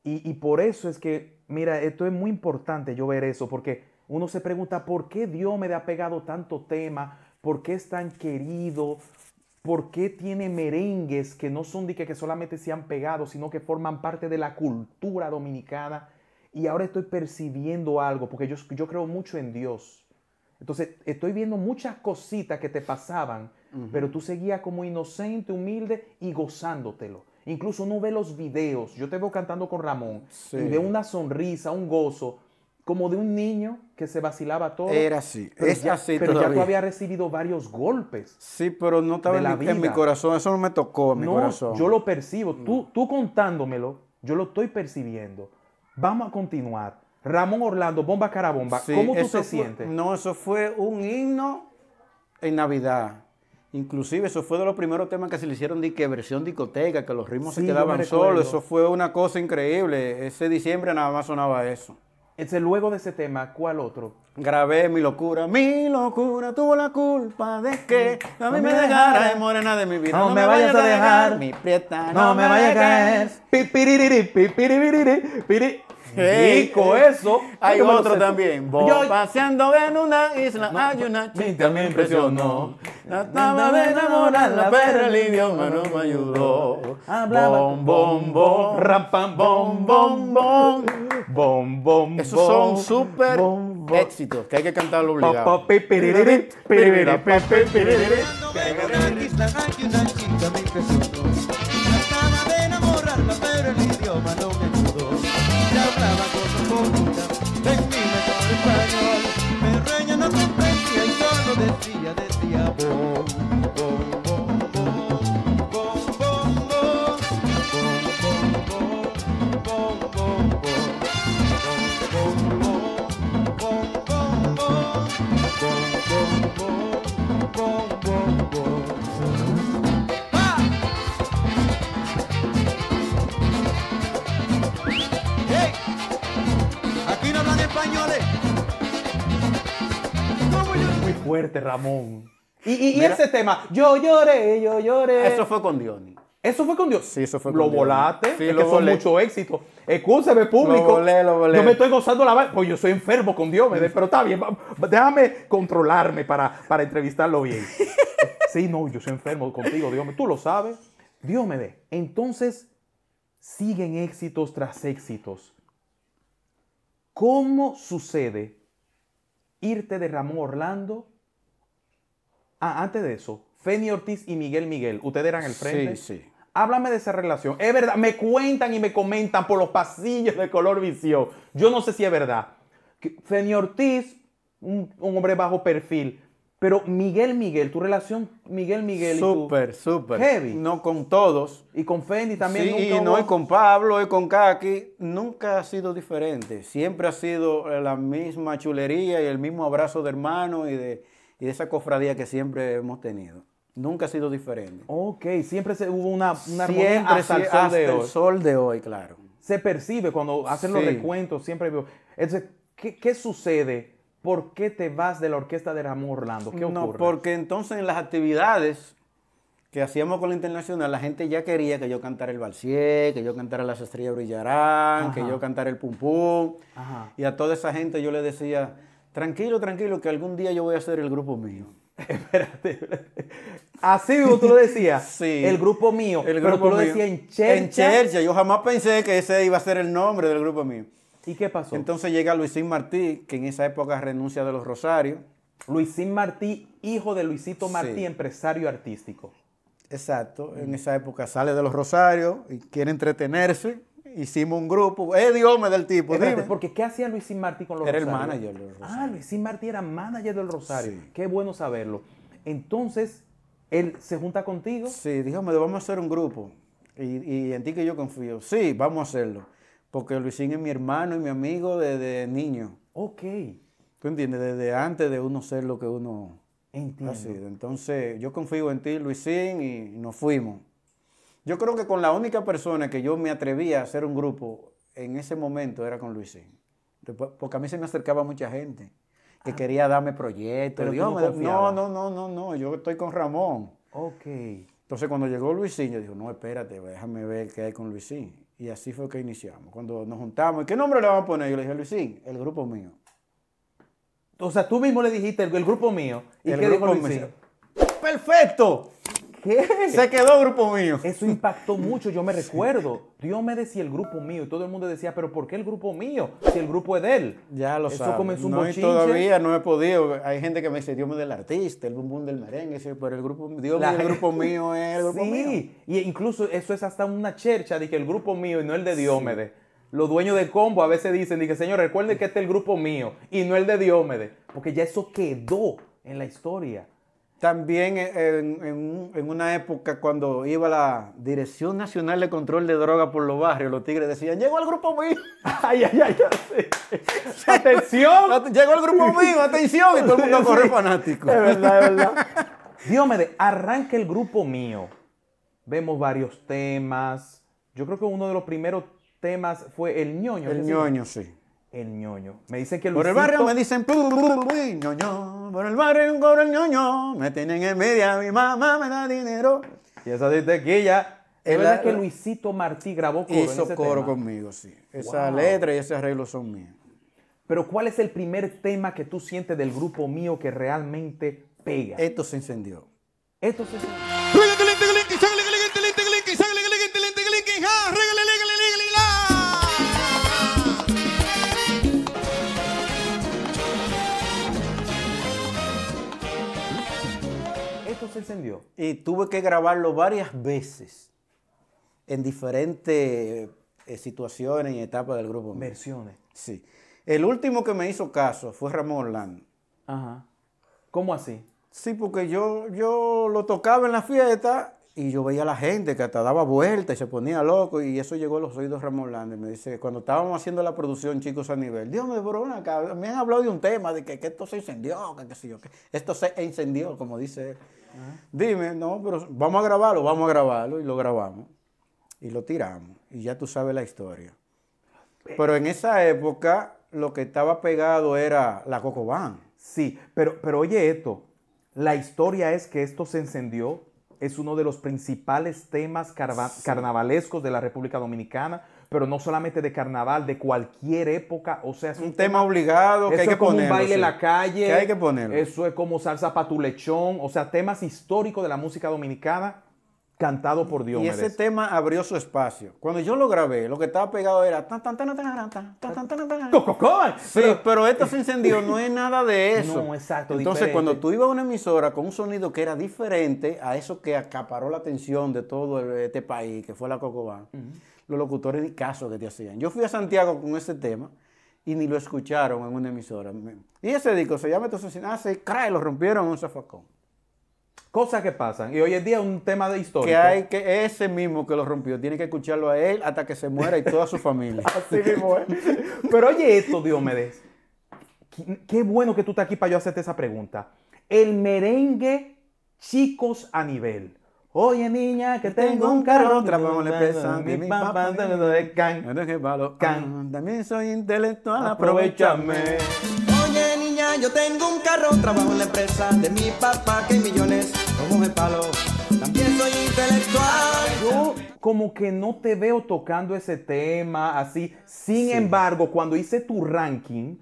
Speaker 1: Y, por eso es que, mira, esto es muy importante yo ver eso, porque uno se pregunta, ¿por qué Dios me ha pegado tanto tema? ¿Por qué es tan querido? ¿Por qué tiene merengues que no son de que, solamente se han pegado, sino que forman parte de la cultura dominicana? Y ahora estoy percibiendo algo, porque yo, yo creo mucho en Dios. Entonces, estoy viendo muchas cositas que te pasaban pero tú seguías como inocente, humilde y gozándotelo. Incluso no ve los videos, yo te veo cantando con Ramón, y ve una sonrisa, un gozo, como de un niño que se vacilaba todo. Era así, pero es ya, así Pero ya tú habías recibido varios golpes. Sí, pero no estaba en, la en, mi corazón,
Speaker 3: eso no me tocó en mi corazón. Yo lo
Speaker 1: percibo, mm. tú, tú contándomelo, yo lo estoy percibiendo. Vamos a continuar. Ramón Orlando, bomba carabomba, bomba. ¿cómo tú te sientes? No, eso fue un himno en Navidad. Inclusive
Speaker 3: eso fue de los primeros temas que se le hicieron de que versión discoteca, que los ritmos se quedaban solos, eso fue una cosa increíble. Ese diciembre nada más sonaba eso. Entonces, luego de ese tema, ¿cuál otro? Grabé mi locura. Mi locura tuvo la culpa de que a mí me, me morena de mi vida. No, me,
Speaker 1: vayas, a dejar,
Speaker 2: mi
Speaker 3: prieta.
Speaker 2: No, me, vayas a caer.
Speaker 1: Rico eso. Hay
Speaker 3: otro también. paseando en una isla, hay una chica
Speaker 1: me impresionó.
Speaker 3: estaba de enamorarla,
Speaker 1: pero el idioma no me ayudó. Bom, bom, bom. Rampam, bom, bom, bom. Bom, bom, Esos son
Speaker 3: súper éxitos que hay que cantarlo obligado.
Speaker 2: Hay una
Speaker 1: me impresionó. Ramón. Y, ese tema, yo lloré, yo lloré. Eso fue con Diony. ¿Eso fue con Dios? Sí, eso fue con Lo lo que mucho éxito. Escúchame, público. Yo me estoy gozando la Pues yo soy enfermo con Dios, me pero está bien. Déjame controlarme para, para entrevistarlo bien. sí, no, yo soy enfermo contigo, Dios. Tú lo sabes. Dios me dé. Entonces, siguen éxitos tras éxitos. ¿Cómo sucede irte de Ramón Orlando Ah, antes de eso, Feni Ortiz y Miguel Miguel, ustedes eran el frente. Sí, sí. Háblame de esa relación. Es verdad, me cuentan y me comentan por los pasillos de color vicio. Yo no sé si es verdad. Feni Ortiz, un, hombre bajo perfil, pero Miguel Miguel, tu relación Miguel Miguel. Súper,
Speaker 3: súper. Heavy.
Speaker 1: No con todos. Y con Feni también. y no, es y con Pablo, y con
Speaker 3: Kaki. Nunca ha sido diferente. Siempre ha sido eh, la misma chulería y el mismo abrazo de hermano y de, y de esa cofradía que siempre hemos tenido. Nunca ha sido
Speaker 1: diferente. Ok, siempre se, hubo una, una siempre hasta, el sol, de hoy. claro. Se percibe cuando hacen los recuentos, siempre veo. Entonces, ¿qué, sucede? ¿Por qué te vas de la orquesta de Ramón Orlando? ¿Qué ocurre? No,
Speaker 3: porque entonces en las actividades que hacíamos con la internacional, la gente ya quería que yo cantara el Balsier, que yo cantara Las Estrellas Brillarán, que yo cantara el Pum Pum. Y a toda esa gente yo le decía, Tranquilo, tranquilo, que algún día yo voy a hacer el grupo mío. espérate, Así tú lo decías. sí. El grupo mío. El grupo pero tú lo decías en Chercha. En Yo jamás pensé que ese iba a ser el nombre del grupo mío. ¿Y qué pasó? Entonces llega Luisín Martí, que en esa época renuncia
Speaker 1: de los Rosarios. Luisín Martí, hijo de Luisito Martí, empresario artístico.
Speaker 3: Exacto. En esa época sale de los Rosarios y quiere entretenerse hicimos un grupo. Eh, Dios del tipo. Porque
Speaker 1: ¿qué hacía Luisín Martí con los Rosarios? Era el manager del Rosario. Ah, Luisín Martí era manager del Rosario. Qué bueno saberlo. Entonces, él se junta contigo. Sí, dijo, vamos a hacer un grupo. Y, en ti que yo confío. Sí, vamos a
Speaker 3: hacerlo. Porque Luisín es mi hermano y mi amigo desde niño. Ok. ¿Tú entiendes? Desde antes de uno ser lo que uno ha sido. Entonces, yo confío en ti, Luisín, y nos fuimos. Yo creo que con la única persona que yo me atrevía a hacer un grupo en ese momento era con Luisín. Porque a mí se me acercaba mucha gente que ah. quería darme proyectos. Dios, no, no, no, no, no, no, yo estoy con Ramón. Ok. Entonces cuando llegó Luisín, yo dije, no, espérate, déjame ver qué hay con Luisín. Y así fue que iniciamos. Cuando nos juntamos, ¿y qué nombre le vamos a poner? Yo le dije, Luisín, el grupo mío.
Speaker 1: O sea, tú mismo le dijiste el, grupo mío. ¿Y el qué grupo ¡Perfecto! ¿Qué? Se quedó grupo mío. Eso impactó mucho, yo me recuerdo. Dios me el grupo mío y todo el mundo decía, pero ¿por qué el grupo mío? Si el grupo es de él. Ya lo Eso comenzó un no, todavía
Speaker 3: no he podido. Hay gente que me dice, Dios del artista, el bumbum del merengue, pero el grupo, mío, el grupo mío es el grupo mío. Sí,
Speaker 1: y incluso eso es hasta una chercha de que el grupo mío y no el de Diómedes. los dueños de combo a veces dicen, dije, señor, recuerde que este es el grupo mío y no el de Diómedes, porque ya eso quedó en la historia. También en,
Speaker 3: una época cuando iba la Dirección Nacional de Control de Droga por los barrios, los tigres decían, llegó el grupo mío. ay, ay, ay, Atención. Llegó el grupo
Speaker 2: mío, atención. Y todo el mundo corre fanático. Es verdad, es
Speaker 1: verdad. mío, arranca el grupo mío. Vemos varios temas. Yo creo que uno de los primeros temas fue el ñoño. El ñoño, sí el ñoño. Me dicen que Luisito... Por el barrio me dicen
Speaker 2: ñoño,
Speaker 1: por el barrio el ñoño,
Speaker 3: me tienen en media, mi mamá me da dinero. Y esa ya Es verdad que
Speaker 1: Luisito Martí grabó coro Hizo ese coro conmigo, sí. Esa letra y ese arreglo son míos. Pero ¿cuál es el primer tema que tú sientes del grupo mío que realmente pega? Esto se encendió.
Speaker 2: Esto se encendió.
Speaker 1: se encendió. Y tuve
Speaker 3: que grabarlo varias veces en diferentes eh, situaciones y etapas del grupo. Versiones. Sí. El último que me hizo caso fue Ramón Orlando. Ajá. ¿Cómo así? Sí, porque yo, yo lo tocaba en la fiesta y yo veía a la gente que hasta daba vueltas y se ponía loco y eso llegó a los oídos de Ramón y Me dice, cuando estábamos haciendo la producción, chicos, a nivel, Dios me cara. me han hablado de un tema, de que, esto se encendió, que, sé yo que esto se encendió, como dice él. Dime, no, pero vamos a grabarlo, vamos a grabarlo y lo grabamos. Y lo tiramos. Y ya tú sabes la historia. Pero
Speaker 1: en esa época lo que estaba pegado era la Cocobán. Sí, pero, pero oye esto, la historia es que esto se encendió, es uno de los principales temas carnavalescos de la República Dominicana, pero no solamente de carnaval, de cualquier época. O sea, es un, tema, obligado que hay que es como un baile en la calle. Que hay que ponerlo. Eso es como salsa para tu lechón. O sea, temas históricos de la música dominicana cantado por Dios. Y ese
Speaker 3: tema abrió su
Speaker 1: espacio. Cuando yo lo grabé, lo que estaba
Speaker 3: pegado era tan Sí, pero esto se encendió, no es nada de eso. No, exacto. Entonces, cuando tú ibas a una emisora con un sonido que era diferente a eso que acaparó la atención de todo este país, que fue la Cocobán los locutores ni caso que te hacían. Yo fui a Santiago con ese tema y ni lo escucharon en una emisora. Y ese disco se llama entonces, ah, se cae lo rompieron en un zafacón. Cosas que pasan. Y hoy en día un tema de historia. Que hay que ese mismo que lo rompió, tiene que escucharlo a él hasta que se muera y toda su
Speaker 1: familia. Así mismo Pero oye esto, me Qué, qué bueno que tú estás aquí para yo hacerte esa pregunta. El merengue chicos a nivel. Oye, niña, que tengo un carro, trabajo empresa de mi papá
Speaker 3: de can, can. Ah, también soy intelectual, aprovechame. Oye,
Speaker 2: niña, yo tengo un carro, trabajo en la empresa de mi papá, que millones, como palo. También soy intelectual. Yo como
Speaker 1: que no te veo tocando ese tema así. Sin embargo, cuando hice tu ranking,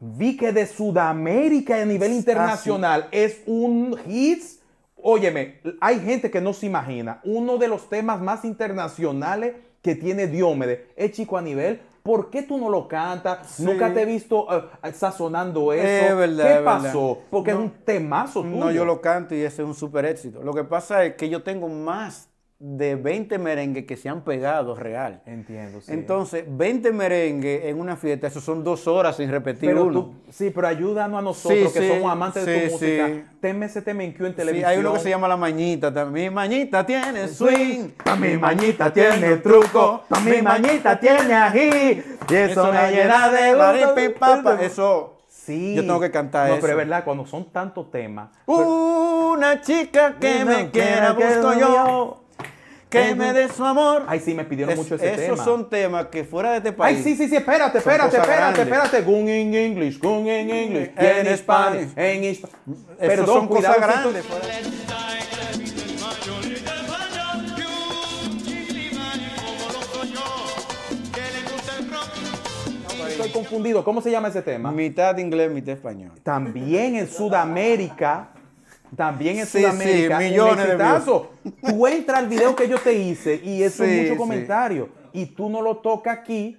Speaker 1: vi que de Sudamérica a nivel ah, internacional es un hit Óyeme, hay gente que no se imagina. Uno de los temas más internacionales que tiene Diomedes, es Chico a nivel. ¿Por qué tú no lo cantas? Nunca te he visto eh, eh, sazonando eso. ¿Qué pasó? Porque es un temazo tuyo. No, yo lo
Speaker 3: canto y ese es un super
Speaker 1: éxito. Lo que pasa es que
Speaker 3: yo tengo más de 20 merengues que se han pegado real. Entiendo, Entonces, 20 merengues en una fiesta, eso son dos horas sin repetir uno.
Speaker 1: sí, pero ayúdanos a nosotros que somos amantes de tu música. Teme ese tema en televisión. hay uno que se
Speaker 3: llama La Mañita también. Mi mañita tiene swing, ah, mi mañita tiene truco, ah, mi mañita tiene
Speaker 2: ají, y eso, me llena de gusto.
Speaker 1: Eso... Sí. Yo tengo que cantar no, pero es verdad, cuando son tantos temas.
Speaker 2: Una chica que me quiera,
Speaker 1: busco yo. Que me dé su amor. Ay, sí, me pidieron mucho ese esos tema. Esos son temas que
Speaker 3: fuera de este país. Ay, sí, sí,
Speaker 1: sí, espérate, espérate, espérate, espérate. Gun in English, gun in English,
Speaker 2: en
Speaker 3: Spanish, en Perdón, son cosas grandes.
Speaker 1: Este Estoy confundido. ¿Cómo se llama ese tema? Mitad inglés, mitad español. También en Sudamérica también es Sudamérica. millones de Tú entras al video que yo te hice y eso es mucho comentario. Y tú no lo tocas aquí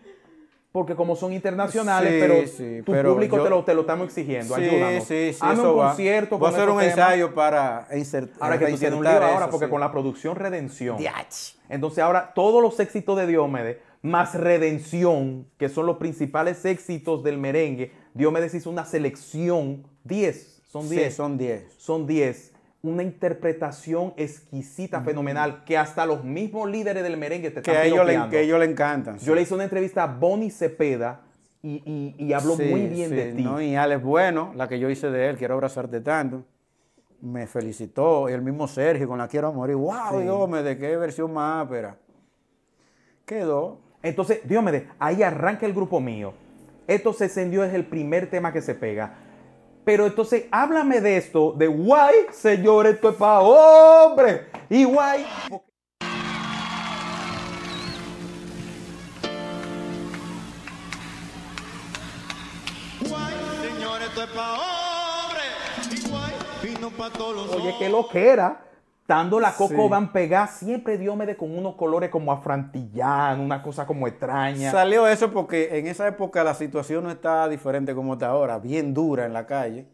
Speaker 1: porque como son internacionales, pero tu público te, lo, estamos exigiendo. Ayúdanos. Sí, sí, Hazme un concierto. Voy a hacer un ensayo para insertar. Ahora que tú tienes un libro ahora, porque con la producción Redención. Entonces ahora todos los éxitos de Diomedes más Redención, que son los principales éxitos del merengue, Diomedes hizo una selección, 10 son 10. Sí, son 10. Son 10. Una interpretación exquisita, fenomenal, que hasta los mismos líderes del merengue te están ellos le, Que ellos le encantan. Yo le hice una entrevista a Bonnie Cepeda y, y, habló muy bien de ti. No,
Speaker 3: y Alex Bueno, la que yo hice de él, quiero abrazarte tanto me felicitó, Y el mismo Sergio con la Quiero Morir,
Speaker 1: wow, dios Dios de qué versión más pero Quedó. Entonces, Dios mío, ahí arranca el grupo mío. Esto se encendió, es el primer tema que se pega. Pero entonces háblame de esto, de guay, señores, esto es para hombre.
Speaker 2: Y guay. señores, es
Speaker 1: hombre. Oye, qué loquera. Dando la Coco Van pegar siempre diómede con unos colores como afrantillán, una cosa como extraña. Salió
Speaker 3: eso porque en esa época la situación no está diferente como está ahora, bien dura en la calle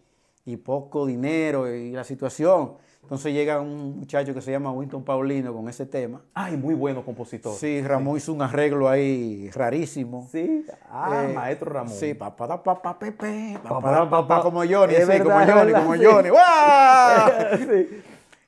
Speaker 3: y poco dinero y la situación. Entonces llega un muchacho que se llama Winston Paulino con ese tema. Ay, muy bueno compositor. Sí, Ramón hizo un arreglo ahí rarísimo. Sí, ah, eh, maestro Ramón. Sí, papá, papá, papá, pepe, papá, como Johnny, como Johnny, como Johnny. sí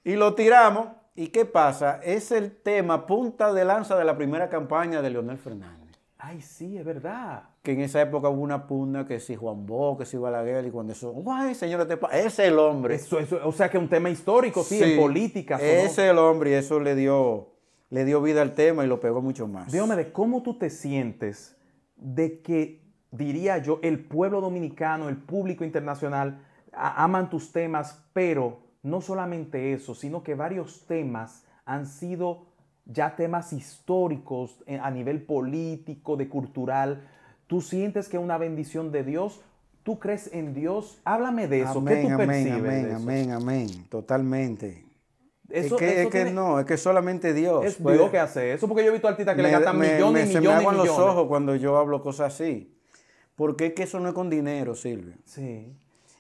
Speaker 3: y lo tiramos. ¿Y qué pasa? Es el tema punta de lanza de la primera campaña de Leonel Fernández.
Speaker 1: Ay, sí, es verdad.
Speaker 3: Que en esa época hubo una punta que si Juan Bo, que si Balaguer, y cuando eso, ay, señor, es el hombre. o sea que un tema histórico, sí, en política. Es el
Speaker 1: hombre y eso le dio, le dio vida al tema y lo pegó mucho más. Dígame de cómo tú te sientes de que, diría yo, el pueblo dominicano, el público internacional, aman tus temas, pero no solamente eso, sino que varios temas han sido ya temas históricos eh, a nivel político, de cultural. Tú sientes que es una bendición de Dios, tú crees en Dios. Háblame de eso. Amén, ¿Qué tú amén, percibes amén,
Speaker 3: amén, amén. Totalmente.
Speaker 1: es que, es
Speaker 3: no, es que solamente Dios. Es pues. Dios
Speaker 1: que hace eso, porque yo he visto artistas que le gastan
Speaker 3: me, millones, millones, se me los ojos cuando yo hablo cosas así. Porque es que eso no es con dinero, Silvia. Sí.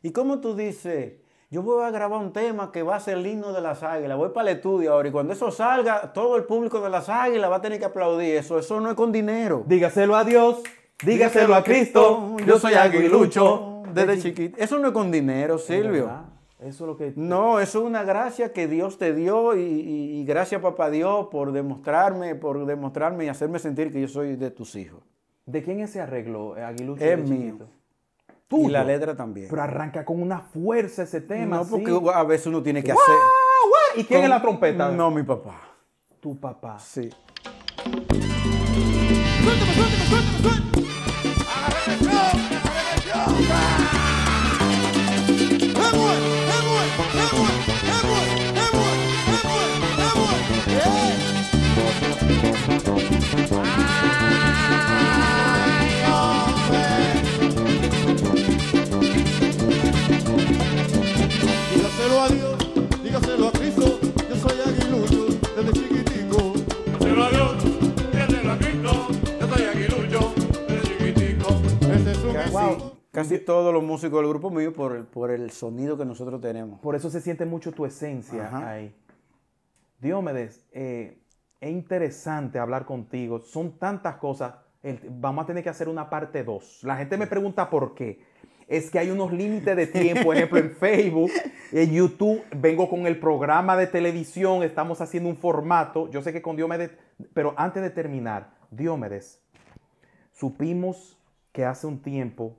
Speaker 3: ¿Y cómo tú dices, yo voy a grabar un tema que va a ser el himno de las águilas, voy para el estudio ahora y cuando eso salga, todo el público de las águilas va a tener que aplaudir eso, eso no es con dinero. Dígaselo a Dios, dígaselo, a Cristo, Yo, soy aguilucho desde, chiquito. Eso no es con dinero, Silvio. Eso lo que... No, eso es una gracia que Dios te dio y, gracias papá Dios por demostrarme, por demostrarme y hacerme sentir que yo soy de tus hijos. ¿De quién se ese arreglo, eh, Aguilucho? Es mío.
Speaker 1: Y la letra
Speaker 3: también. Pero arranca
Speaker 1: con una fuerza ese tema. No, porque
Speaker 3: a veces uno tiene que hacer.
Speaker 1: ¿Y quién es la trompeta? No, mi papá. Tu papá. Sí. Suéltame, suéltame, suéltame,
Speaker 3: Casi todos los músicos del grupo mío por el,
Speaker 1: por el sonido que nosotros tenemos. Por eso se siente mucho tu esencia ahí. Diomedes, eh, es interesante hablar contigo. Son tantas cosas. vamos a tener que hacer una parte 2. La gente me pregunta por qué. Es que hay unos límites de tiempo, por ejemplo, en Facebook, en YouTube, vengo con el programa de televisión, estamos haciendo un formato. Yo sé que con Diomedes, pero antes de terminar, Diomedes, supimos que hace un tiempo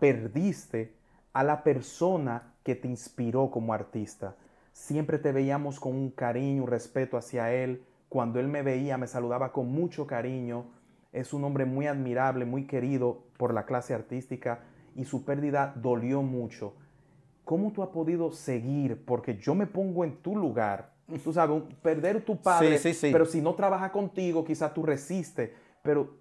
Speaker 1: perdiste a la persona que te inspiró como artista. Siempre te veíamos con un cariño, un respeto hacia él. Cuando él me veía, me saludaba con mucho cariño. Es un hombre muy admirable, muy querido por la clase artística y su pérdida dolió mucho. ¿Cómo tú has podido seguir? Porque yo me pongo en tu lugar. Tú sabes, perder tu padre, pero si no trabaja contigo, quizás tú resistes. Pero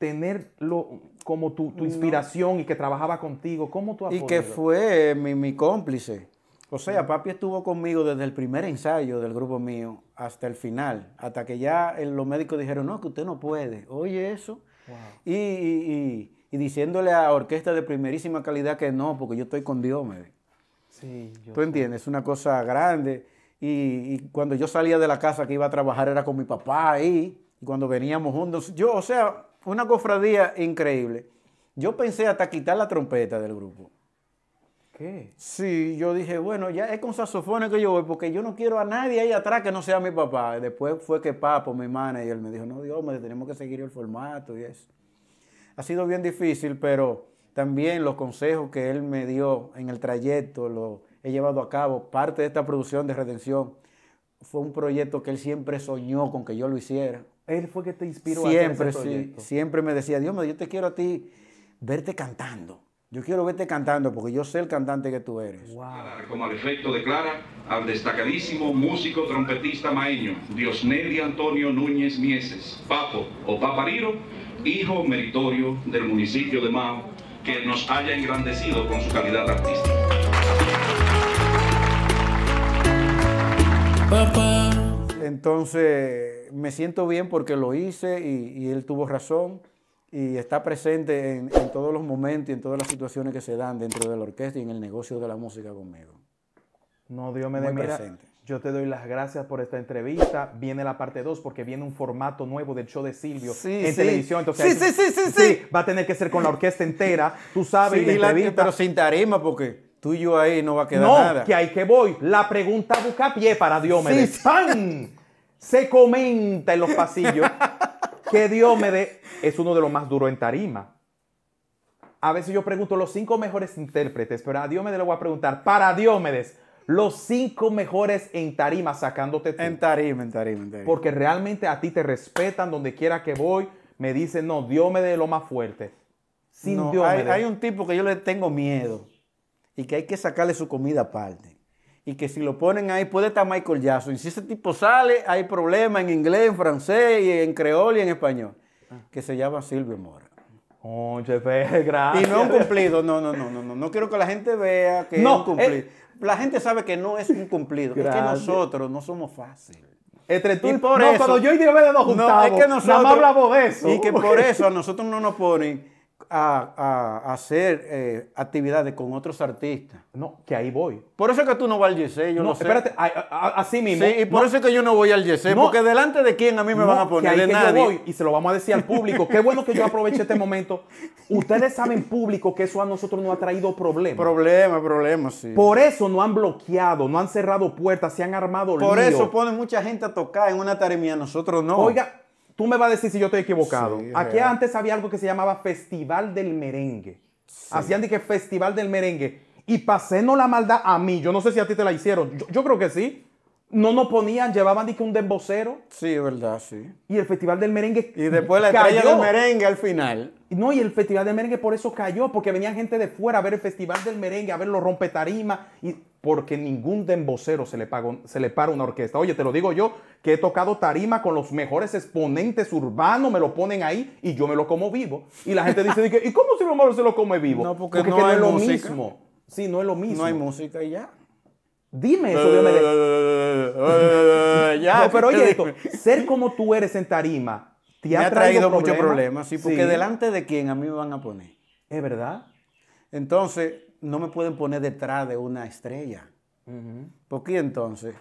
Speaker 1: tenerlo como tu, inspiración y que trabajaba contigo? ¿Cómo tú apoyas? Y que
Speaker 3: fue mi, cómplice. O sea, papi estuvo conmigo desde el primer ensayo del grupo mío hasta el final, hasta que ya eh, los médicos dijeron, no, que usted no puede. Oye eso. Y, diciéndole a orquesta de primerísima calidad que no, porque yo estoy con Dios, me
Speaker 1: sí, Tú entiendes,
Speaker 3: es una cosa grande. Y, cuando yo salía de la casa que iba a trabajar era con mi papá ahí. Y cuando veníamos juntos, yo, o sea, una cofradía increíble. Yo pensé hasta quitar la trompeta del grupo. ¿Qué? Sí, yo dije, bueno, ya es con saxofones que yo voy, porque yo no quiero a nadie ahí atrás que no sea mi papá. Y después fue que Papo, mi manager, me dijo, no, Dios, me tenemos que seguir el formato y eso. Ha sido bien difícil, pero también los consejos que él me dio en el trayecto, lo he llevado a cabo. Parte de esta producción de Redención fue un proyecto que él siempre soñó con que yo lo hiciera.
Speaker 1: Él fue que te inspiró siempre, a hacer ese
Speaker 3: siempre me decía, Dios mío, yo te quiero a ti verte cantando. Yo quiero verte cantando porque yo sé el cantante que tú eres.
Speaker 1: Como al efecto declara al destacadísimo músico trompetista maeño Diosnedi Antonio Núñez Mieses, Papo o Papariro, hijo meritorio del municipio de Mao, que nos haya engrandecido con su calidad artística.
Speaker 2: Papá.
Speaker 3: Entonces, me siento bien porque lo hice y, él tuvo razón y está presente en, todos los momentos y en todas las situaciones que se dan dentro de la orquesta y en el negocio
Speaker 1: de la música conmigo. No, Dios me dé Yo te doy las gracias por esta entrevista. Viene la parte 2 porque viene un formato nuevo del show de Silvio en televisión. Entonces, sí, sí, sí, sí, sí, Va a tener que ser con la orquesta entera. Tú sabes, la entrevista... pero sin tarima porque tú y yo ahí no va a quedar nada. No, que hay que voy. La pregunta busca pie para me ¡Pam! se comenta en los pasillos que Diomedes es uno de los más duros en tarima. A veces yo pregunto los cinco mejores intérpretes, pero a Diomedes le voy a preguntar, para Diomedes, los cinco mejores en tarima, sacándote tú. En tarima, en tarima, Porque realmente a ti te respetan donde quiera que voy, me dicen, no, Diomedes es lo más fuerte. Sin Hay, hay un tipo que yo le tengo miedo y que hay que
Speaker 3: sacarle su comida aparte y que si lo ponen ahí puede estar Michael Jackson. Y si ese tipo sale, hay problemas en inglés, en francés, y en creol y en español, que se llama Silvio Mora.
Speaker 1: gracias. Y no un cumplido,
Speaker 3: no, no, no, no, no. No quiero que la gente vea que no, es un cumplido. Eh, la gente sabe que no es un cumplido. Es que nosotros no somos fáciles. Entre tú y por no, cuando yo y no, es que nosotros, hablamos de eso. Y que por eso a nosotros no nos ponen a, hacer eh, actividades con otros artistas.
Speaker 1: No, que ahí voy. Por eso que
Speaker 3: tú no vas al Yesé, yo no, sé. Espérate, así mismo. y por eso es que yo no voy al Yesé, porque delante de quién a mí me van a poner, que
Speaker 1: y se lo vamos a decir al público. Qué bueno que yo aproveche este momento. Ustedes saben, público, que eso a nosotros nos ha traído problemas. Problemas, problemas,
Speaker 3: sí. Por eso
Speaker 1: no han bloqueado, no han cerrado puertas, se han armado Por eso ponen mucha gente a tocar en una tarea a nosotros no. Oiga, Tú me vas a decir si yo estoy equivocado. Aquí antes había algo que se llamaba Festival del Merengue. Hacían de que Festival del Merengue. Y no la maldad a mí. Yo no sé si a ti te la hicieron. Yo, creo que sí. No nos ponían, llevaban de un desbocero. Sí, verdad, sí. Y el Festival del Merengue. Y después la estrella del merengue al final. No, y el Festival del Merengue por eso cayó, porque venía gente de fuera a ver el Festival del Merengue, a ver los rompetarimas. Y porque ningún dembocero se le, se le para una orquesta. Oye, te lo digo yo, que he tocado tarima con los mejores exponentes urbanos, me lo ponen ahí y yo me lo como vivo. Y la gente dice, ¿y cómo si lo se lo come vivo? No, porque, no, es lo mismo. Sí, no es lo mismo.
Speaker 3: No hay música y ya.
Speaker 1: Dime eso, eh, eh, eh, no, pero oye ser como tú eres en tarima, te ha, traído, muchos problemas, sí, porque delante
Speaker 3: de quién a mí me van a poner. Es verdad. Entonces, no me pueden poner detrás de una estrella. ¿Por qué entonces?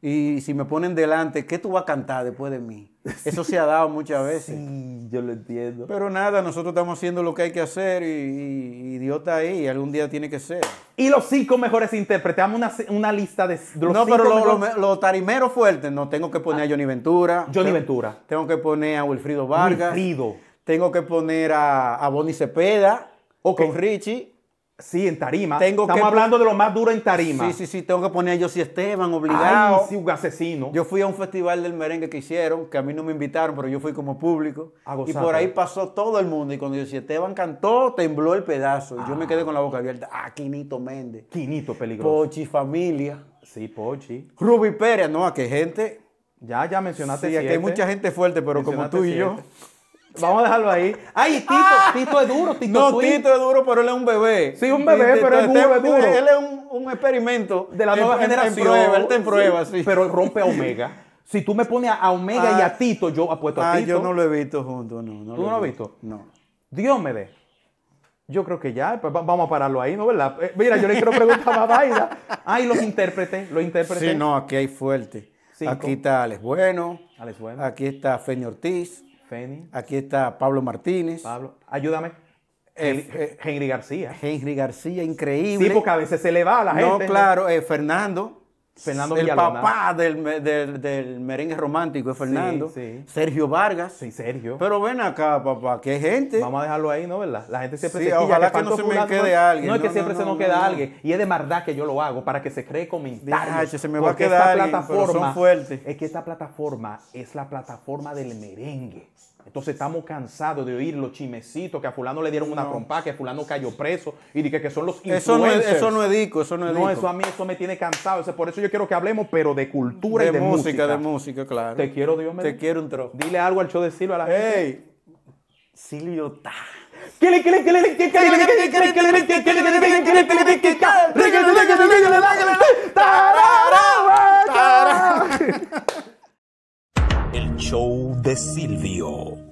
Speaker 3: Y si me ponen delante, ¿qué tú vas a cantar después de mí? Eso se ha dado muchas veces.
Speaker 1: Sí, yo lo entiendo.
Speaker 3: Pero nada, nosotros estamos haciendo lo que hay que hacer y, y, ahí algún día tiene que ser. Y los
Speaker 1: cinco mejores intérpretes, una, una lista de, los No, pero los tarimeros
Speaker 3: fuertes, no, tengo que poner a ah, Johnny Ventura. Johnny Ventura. Tengo que poner a Wilfrido Vargas. Wilfrido. Tengo que poner a, Bonnie Cepeda. o Con Richie. Sí, en tarima. Tengo Estamos hablando de
Speaker 1: lo más duro en tarima. Sí, sí, sí. Tengo que poner a si Esteban obligado. Ay, sí, un asesino. Yo fui a un
Speaker 3: festival del merengue que hicieron, que a mí no me invitaron, pero yo fui como público. y por ahí pasó todo el mundo. Y cuando Yossi Esteban cantó, tembló el pedazo. yo me quedé ah. con la boca abierta. Ah, Quinito Méndez. Quinito peligroso. Pochi Familia.
Speaker 1: Sí, Pochi.
Speaker 3: Ruby Pérez, no, a qué gente.
Speaker 1: Ya, ya mencionaste sí, Aquí hay mucha gente fuerte, pero como tú y yo. Vamos a dejarlo ahí. Ay, Tito, ah. Tito es duro, Tito No, Tito es duro, pero él es un bebé. Sí, un bebé, pero él es duro. Él
Speaker 3: es un, experimento de la nueva generación. En prueba, él está en prueba, sí. Pero rompe a Omega.
Speaker 1: si tú me pones a Omega y a ah. Tito, yo apuesto a ah, Tito. Ah, yo no lo he
Speaker 3: visto juntos, no. no ¿Tú lo no lo has visto?
Speaker 1: No. Dios me dé. Yo creo que ya, pues, vamos a pararlo ahí, ¿no? ¿Verdad? Eh, mira, yo le quiero preguntar a vaina. Ay, los intérpretes, los
Speaker 3: intérpretes. Sí, no, aquí hay fuerte. Aquí está Alex Bueno. Alex Bueno. Aquí está Feña Ortiz. Aquí está Pablo Martínez.
Speaker 1: Pablo, ayúdame. Eh, eh, Henry García. Henry García, increíble. Sí, porque a veces se le va a la gente. No, claro, eh, Fernando. Fernando el papá
Speaker 3: del, del, merengue romántico es Fernando. Sergio Vargas. Sí, Sergio. Pero ven acá, papá, qué gente.
Speaker 1: Vamos a dejarlo ahí, ¿no? ¿Verdad? La gente
Speaker 3: siempre sí, se ojalá que, no se me quede alguien. No, es que siempre se nos queda
Speaker 2: alguien.
Speaker 1: Y es de verdad que yo lo hago para que se cree comentario. se me va a quedar esta plataforma, Es que esta plataforma es la plataforma del merengue. Entonces estamos cansados de oír los chimecitos que a fulano le dieron una que a fulano cayó preso y que, son los Eso no es, eso no es dico, eso no No, eso a mí eso me tiene cansado. por eso yo quiero que hablemos, pero de cultura de y de música. música. De música, claro. Te quiero, Dios mío. Te quiero un Dile algo al show de Silvio a la gente. Silvio el show de Silvio.